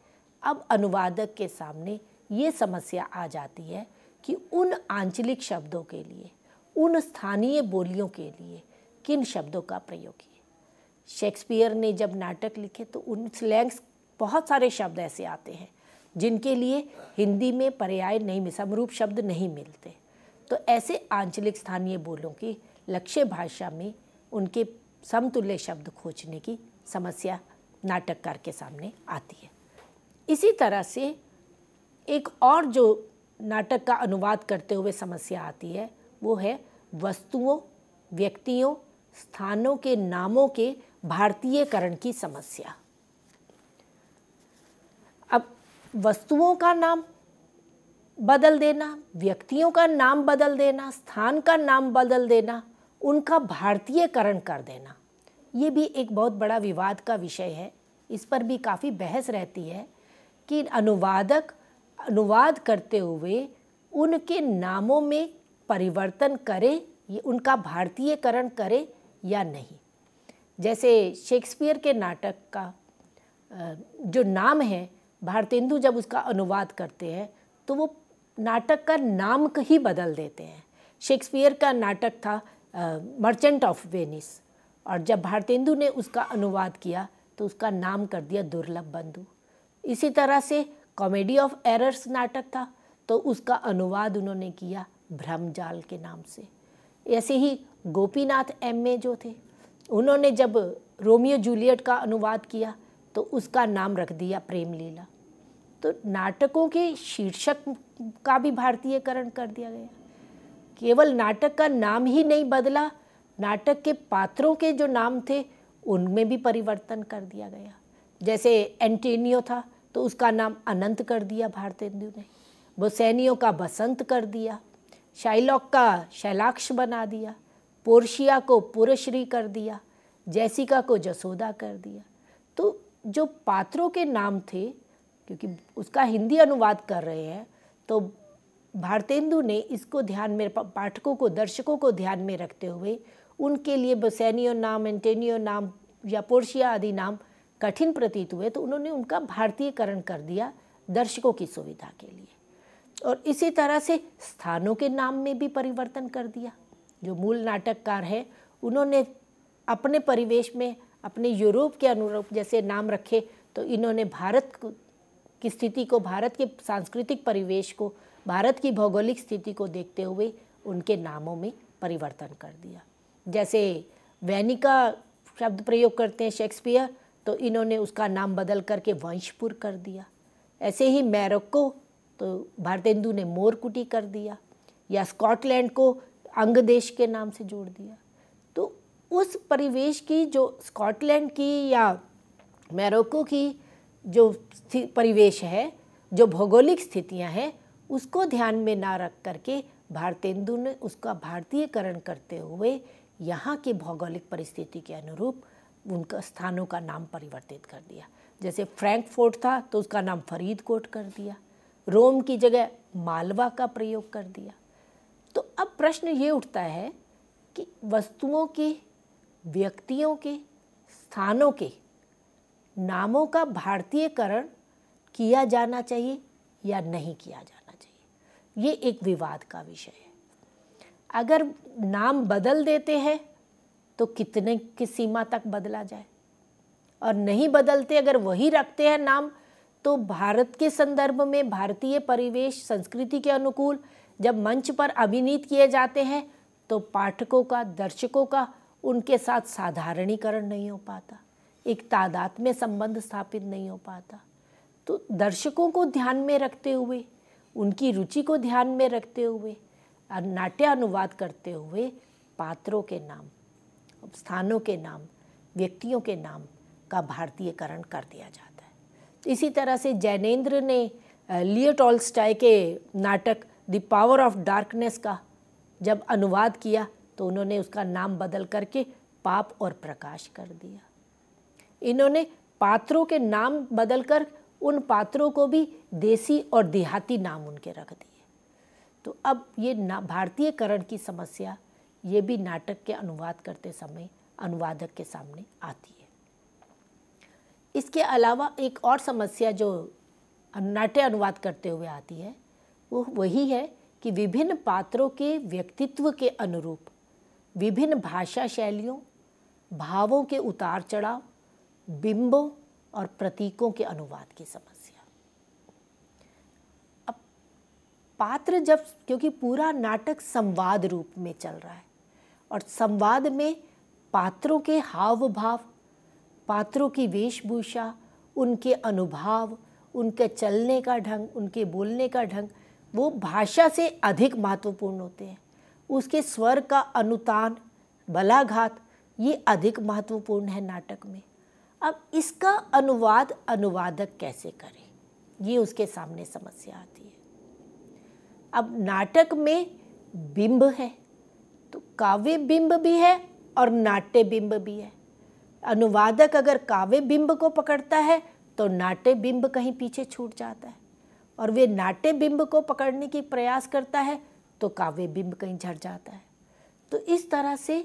A: अब अनुवादक के सामने ये समस्या आ जाती है कि उन आंचलिक शब्दों के लिए उन स्थानीय बोलियों के लिए किन शब्दों का प्रयोग किया शेक्सपियर ने जब नाटक लिखे तो उन स्लैंग्स बहुत सारे शब्द ऐसे आते हैं जिनके लिए हिंदी में पर्याय नहीं समरूप शब्द नहीं मिलते तो ऐसे आंचलिक स्थानीय बोलों की लक्ष्य भाषा में उनके समतुल्य शब्द खोजने की समस्या नाटककार के सामने आती है इसी तरह से एक और जो नाटक का अनुवाद करते हुए समस्या आती है वो है वस्तुओं व्यक्तियों स्थानों के नामों के भारतीयकरण की समस्या अब वस्तुओं का नाम बदल देना व्यक्तियों का नाम बदल देना स्थान का नाम बदल देना उनका भारतीयकरण कर देना ये भी एक बहुत बड़ा विवाद का विषय है इस पर भी काफ़ी बहस रहती है कि अनुवादक अनुवाद करते हुए उनके नामों में परिवर्तन करें ये उनका भारतीयकरण करें या नहीं जैसे शेक्सपियर के नाटक का जो नाम है भारतेंदु जब उसका अनुवाद करते हैं तो वो नाटक का नाम ही बदल देते हैं शेक्सपियर का नाटक था मर्चेंट ऑफ वेनिस और जब भारतेंदु ने उसका अनुवाद किया तो उसका नाम कर दिया दुर्लभ बंधु इसी तरह से कॉमेडी ऑफ एरर्स नाटक था तो उसका अनुवाद उन्होंने किया भ्रम जाल के नाम से ऐसे ही गोपीनाथ एम ए जो थे उन्होंने जब रोमियो जूलियट का अनुवाद किया तो उसका नाम रख दिया प्रेम लीला तो नाटकों के शीर्षक का भी भारतीयकरण कर दिया गया केवल नाटक का नाम ही नहीं बदला नाटक के पात्रों के जो नाम थे उनमें भी परिवर्तन कर दिया गया जैसे एंटेनियो था तो उसका नाम अनंत कर दिया भारतेंदु ने बोसैनियो का बसंत कर दिया शाइलॉक का शैलाक्ष बना दिया पोर्शिया को पुरश्री कर दिया जैसिका को जसोदा कर दिया तो जो पात्रों के नाम थे क्योंकि उसका हिंदी अनुवाद कर रहे हैं तो भारतेंदु ने इसको ध्यान में पाठकों को दर्शकों को ध्यान में रखते हुए उनके लिए बसैनियो नाम एंटेनियो नाम या पोर्शिया आदि नाम कठिन प्रतीत हुए तो उन्होंने उनका भारतीयकरण कर दिया दर्शकों की सुविधा के लिए और इसी तरह से स्थानों के नाम में भी परिवर्तन कर दिया जो मूल नाटककार हैं उन्होंने अपने परिवेश में अपने यूरोप के अनुरूप जैसे नाम रखे तो इन्होंने भारत की स्थिति को भारत के सांस्कृतिक परिवेश को भारत की भौगोलिक स्थिति को देखते हुए उनके नामों में परिवर्तन कर दिया जैसे वैनिका शब्द प्रयोग करते हैं शेक्सपियर तो इन्होंने उसका नाम बदल करके वंशपुर कर दिया ऐसे ही मैरक्को तो भारतेंदु ने मोरकुटी कर दिया या स्कॉटलैंड को अंग देश के नाम से जोड़ दिया तो उस परिवेश की जो स्कॉटलैंड की या मैरोको की जो परिवेश है जो भौगोलिक स्थितियां हैं उसको ध्यान में ना रख करके भारतेंदु ने उसका भारतीयकरण करते हुए यहाँ की भौगोलिक परिस्थिति के अनुरूप उनका स्थानों का नाम परिवर्तित कर दिया जैसे फ्रैंकफोर्ट था तो उसका नाम फरीदकोट कर दिया रोम की जगह मालवा का प्रयोग कर दिया तो अब प्रश्न ये उठता है कि वस्तुओं के व्यक्तियों के स्थानों के नामों का भारतीयकरण किया जाना चाहिए या नहीं किया जाना चाहिए ये एक विवाद का विषय है अगर नाम बदल देते हैं तो कितने की सीमा तक बदला जाए और नहीं बदलते अगर वही रखते हैं नाम तो भारत के संदर्भ में भारतीय परिवेश संस्कृति के अनुकूल जब मंच पर अभिनीत किए जाते हैं तो पाठकों का दर्शकों का उनके साथ साधारणीकरण नहीं हो पाता एक तादाद में संबंध स्थापित नहीं हो पाता तो दर्शकों को ध्यान में रखते हुए उनकी रुचि को ध्यान में रखते हुए नाट्य अनुवाद करते हुए पात्रों के नाम स्थानों के नाम व्यक्तियों के नाम का भारतीयकरण कर दिया जाता इसी तरह से जैनेन्द्र ने लियो टॉल्स्टाय के नाटक द पावर ऑफ डार्कनेस का जब अनुवाद किया तो उन्होंने उसका नाम बदल करके पाप और प्रकाश कर दिया इन्होंने पात्रों के नाम बदलकर उन पात्रों को भी देसी और देहाती नाम उनके रख दिए तो अब ये भारतीयकरण की समस्या ये भी नाटक के अनुवाद करते समय अनुवादक के सामने आती है इसके अलावा एक और समस्या जो नाट्य अनुवाद करते हुए आती है वो वही है कि विभिन्न पात्रों के व्यक्तित्व के अनुरूप विभिन्न भाषा शैलियों भावों के उतार चढ़ाव बिंबों और प्रतीकों के अनुवाद की समस्या अब पात्र जब क्योंकि पूरा नाटक संवाद रूप में चल रहा है और संवाद में पात्रों के हाव भाव पात्रों की वेशभूषा उनके अनुभाव उनके चलने का ढंग उनके बोलने का ढंग वो भाषा से अधिक महत्वपूर्ण होते हैं उसके स्वर का अनुतान बलाघात ये अधिक महत्वपूर्ण है नाटक में अब इसका अनुवाद अनुवादक कैसे करे ये उसके सामने समस्या आती है अब नाटक में बिंब है तो काव्य बिंब भी है और नाट्य बिंब भी है अनुवादक अगर काव्य बिंब को पकड़ता है तो नाट्य बिंब कहीं पीछे छूट जाता है और वे नाट्य बिंब को पकड़ने की प्रयास करता है तो काव्य बिंब कहीं झड़ जाता है तो इस तरह से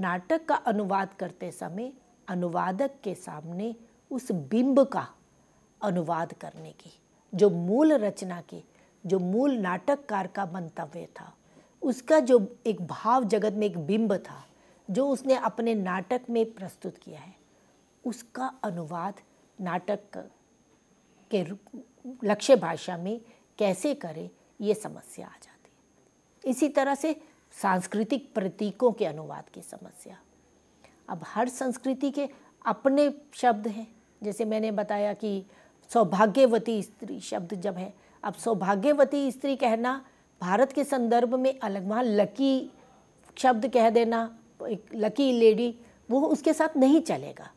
A: नाटक का अनुवाद करते समय अनुवादक के सामने उस बिंब का अनुवाद करने की जो मूल रचना की जो मूल नाटककार का मंतव्य था उसका जो एक भाव जगत में एक बिंब था जो उसने अपने नाटक में प्रस्तुत किया है उसका अनुवाद नाटक के लक्ष्य भाषा में कैसे करें ये समस्या आ जाती है इसी तरह से सांस्कृतिक प्रतीकों के अनुवाद की समस्या अब हर संस्कृति के अपने शब्द हैं जैसे मैंने बताया कि सौभाग्यवती स्त्री शब्द जब है अब सौभाग्यवती स्त्री कहना भारत के संदर्भ में अलग वहाँ लकी शब्द कह देना एक लकी लेडी वो उसके साथ नहीं चलेगा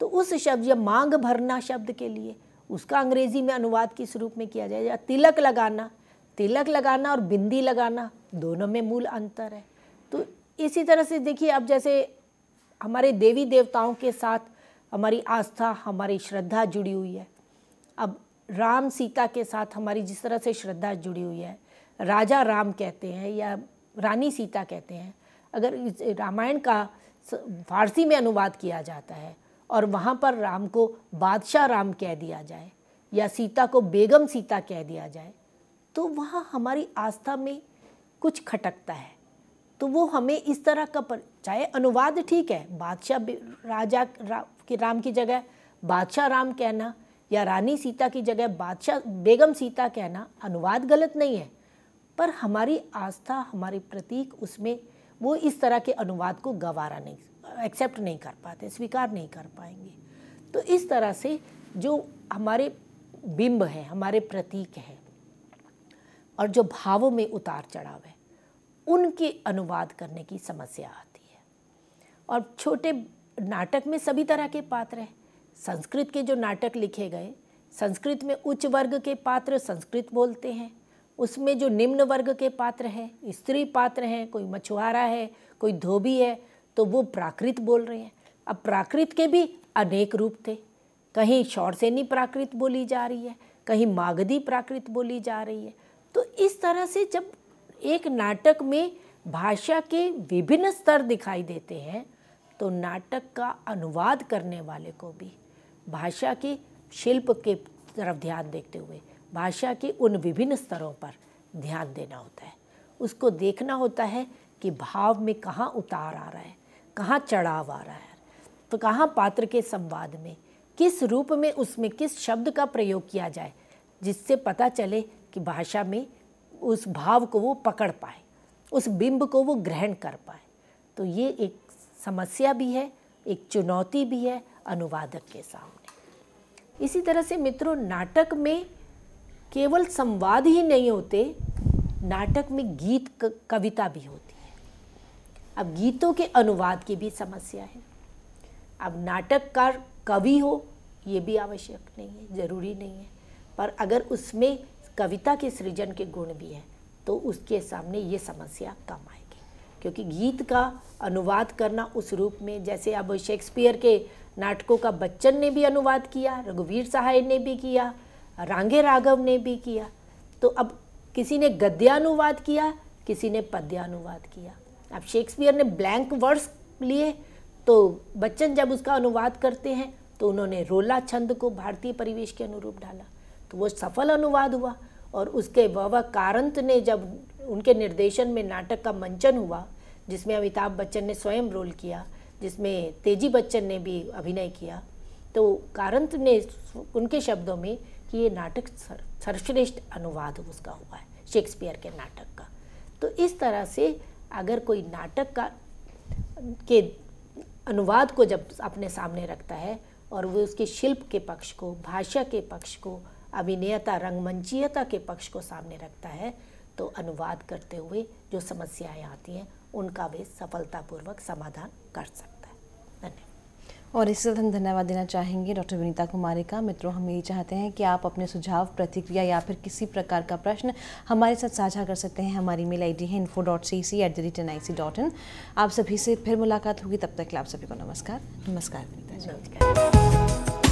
A: तो उस शब्द या मांग भरना शब्द के लिए उसका अंग्रेज़ी में अनुवाद किस रूप में किया जाए या तिलक लगाना तिलक लगाना और बिंदी लगाना दोनों में मूल अंतर है तो इसी तरह से देखिए अब जैसे हमारे देवी देवताओं के साथ हमारी आस्था हमारी श्रद्धा जुड़ी हुई है अब राम सीता के साथ हमारी जिस तरह से श्रद्धा जुड़ी हुई है राजा राम कहते हैं या रानी सीता कहते हैं अगर इस रामायण का फारसी में अनुवाद किया जाता है और वहाँ पर राम को बादशाह राम कह दिया जाए या सीता को बेगम सीता कह दिया जाए तो वहाँ हमारी आस्था में कुछ खटकता है तो वो हमें इस तरह का पर चाहे अनुवाद ठीक है बादशाह राजा रा, के राम की जगह बादशाह राम कहना या रानी सीता की जगह बादशाह बेगम सीता कहना अनुवाद गलत नहीं है पर हमारी आस्था हमारे प्रतीक उसमें वो इस तरह के अनुवाद को गवारा नहीं एक्सेप्ट नहीं कर पाते स्वीकार नहीं कर पाएंगे तो इस तरह से जो हमारे बिंब हैं हमारे प्रतीक हैं और जो भावों में उतार चढ़ाव है उनके अनुवाद करने की समस्या आती है और छोटे नाटक में सभी तरह के पात्र हैं संस्कृत के जो नाटक लिखे गए संस्कृत में उच्च वर्ग के पात्र संस्कृत बोलते हैं उसमें जो निम्न वर्ग के पात्र हैं स्त्री पात्र हैं कोई मछुआरा है कोई धोबी है तो वो प्राकृत बोल रहे हैं अब प्राकृत के भी अनेक रूप थे कहीं शौरसेनी प्राकृत बोली जा रही है कहीं मागधी प्राकृत बोली जा रही है तो इस तरह से जब एक नाटक में भाषा के विभिन्न स्तर दिखाई देते हैं तो नाटक का अनुवाद करने वाले को भी भाषा की शिल्प के तरफ ध्यान देखते हुए भाषा के उन विभिन्न स्तरों पर ध्यान देना होता है उसको देखना होता है कि भाव में कहाँ उतार आ रहा है कहाँ चढ़ाव आ रहा है तो कहाँ पात्र के संवाद में किस रूप में उसमें किस शब्द का प्रयोग किया जाए जिससे पता चले कि भाषा में उस भाव को वो पकड़ पाए उस बिंब को वो ग्रहण कर पाए तो ये एक समस्या भी है एक चुनौती भी है अनुवादक के सामने इसी तरह से मित्रों नाटक में केवल संवाद ही नहीं होते नाटक में गीत कविता भी होती है अब गीतों के अनुवाद की भी समस्या है अब नाटककार कवि हो ये भी आवश्यक नहीं है ज़रूरी नहीं है पर अगर उसमें कविता के सृजन के गुण भी हैं तो उसके सामने ये समस्या कम आएगी क्योंकि गीत का अनुवाद करना उस रूप में जैसे अब शेक्सपियर के नाटकों का बच्चन ने भी अनुवाद किया रघुवीर सहाय ने भी किया रांगे राघव ने भी किया तो अब किसी ने गद्यानुवाद किया किसी ने पद्यानुवाद किया अब शेक्सपियर ने ब्लैंक वर्ड्स लिए तो बच्चन जब उसका अनुवाद करते हैं तो उन्होंने रोला छंद को भारतीय परिवेश के अनुरूप डाला तो वो सफल अनुवाद हुआ और उसके वह कारंत ने जब उनके निर्देशन में नाटक का मंचन हुआ जिसमें अमिताभ बच्चन ने स्वयं रोल किया जिसमें तेजी बच्चन ने भी अभिनय किया तो कारंत ने उनके शब्दों में कि ये नाटक सर्वश्रेष्ठ अनुवाद उसका हुआ है शेक्सपियर के नाटक का तो इस तरह से अगर कोई नाटक का के अनुवाद को जब अपने सामने रखता है और वो उसके शिल्प के पक्ष को भाषा के पक्ष को अभिनयता रंगमंचीयता के पक्ष को सामने रखता है तो अनुवाद करते हुए जो समस्याएं आती हैं उनका वे सफलतापूर्वक समाधान कर सकते हैं और इसके साथ हम धन्यवाद देना चाहेंगे डॉक्टर विनीता कुमारी का मित्रों हम यही चाहते हैं कि आप अपने सुझाव प्रतिक्रिया या फिर किसी प्रकार का प्रश्न हमारे साथ साझा कर सकते हैं हमारी मेल आईडी है info dot C C at the rate N I C dot in आप सभी से फिर मुलाकात होगी तब तक के आप सभी को नमस्कार नमस्कार विनीता जी नमस्कार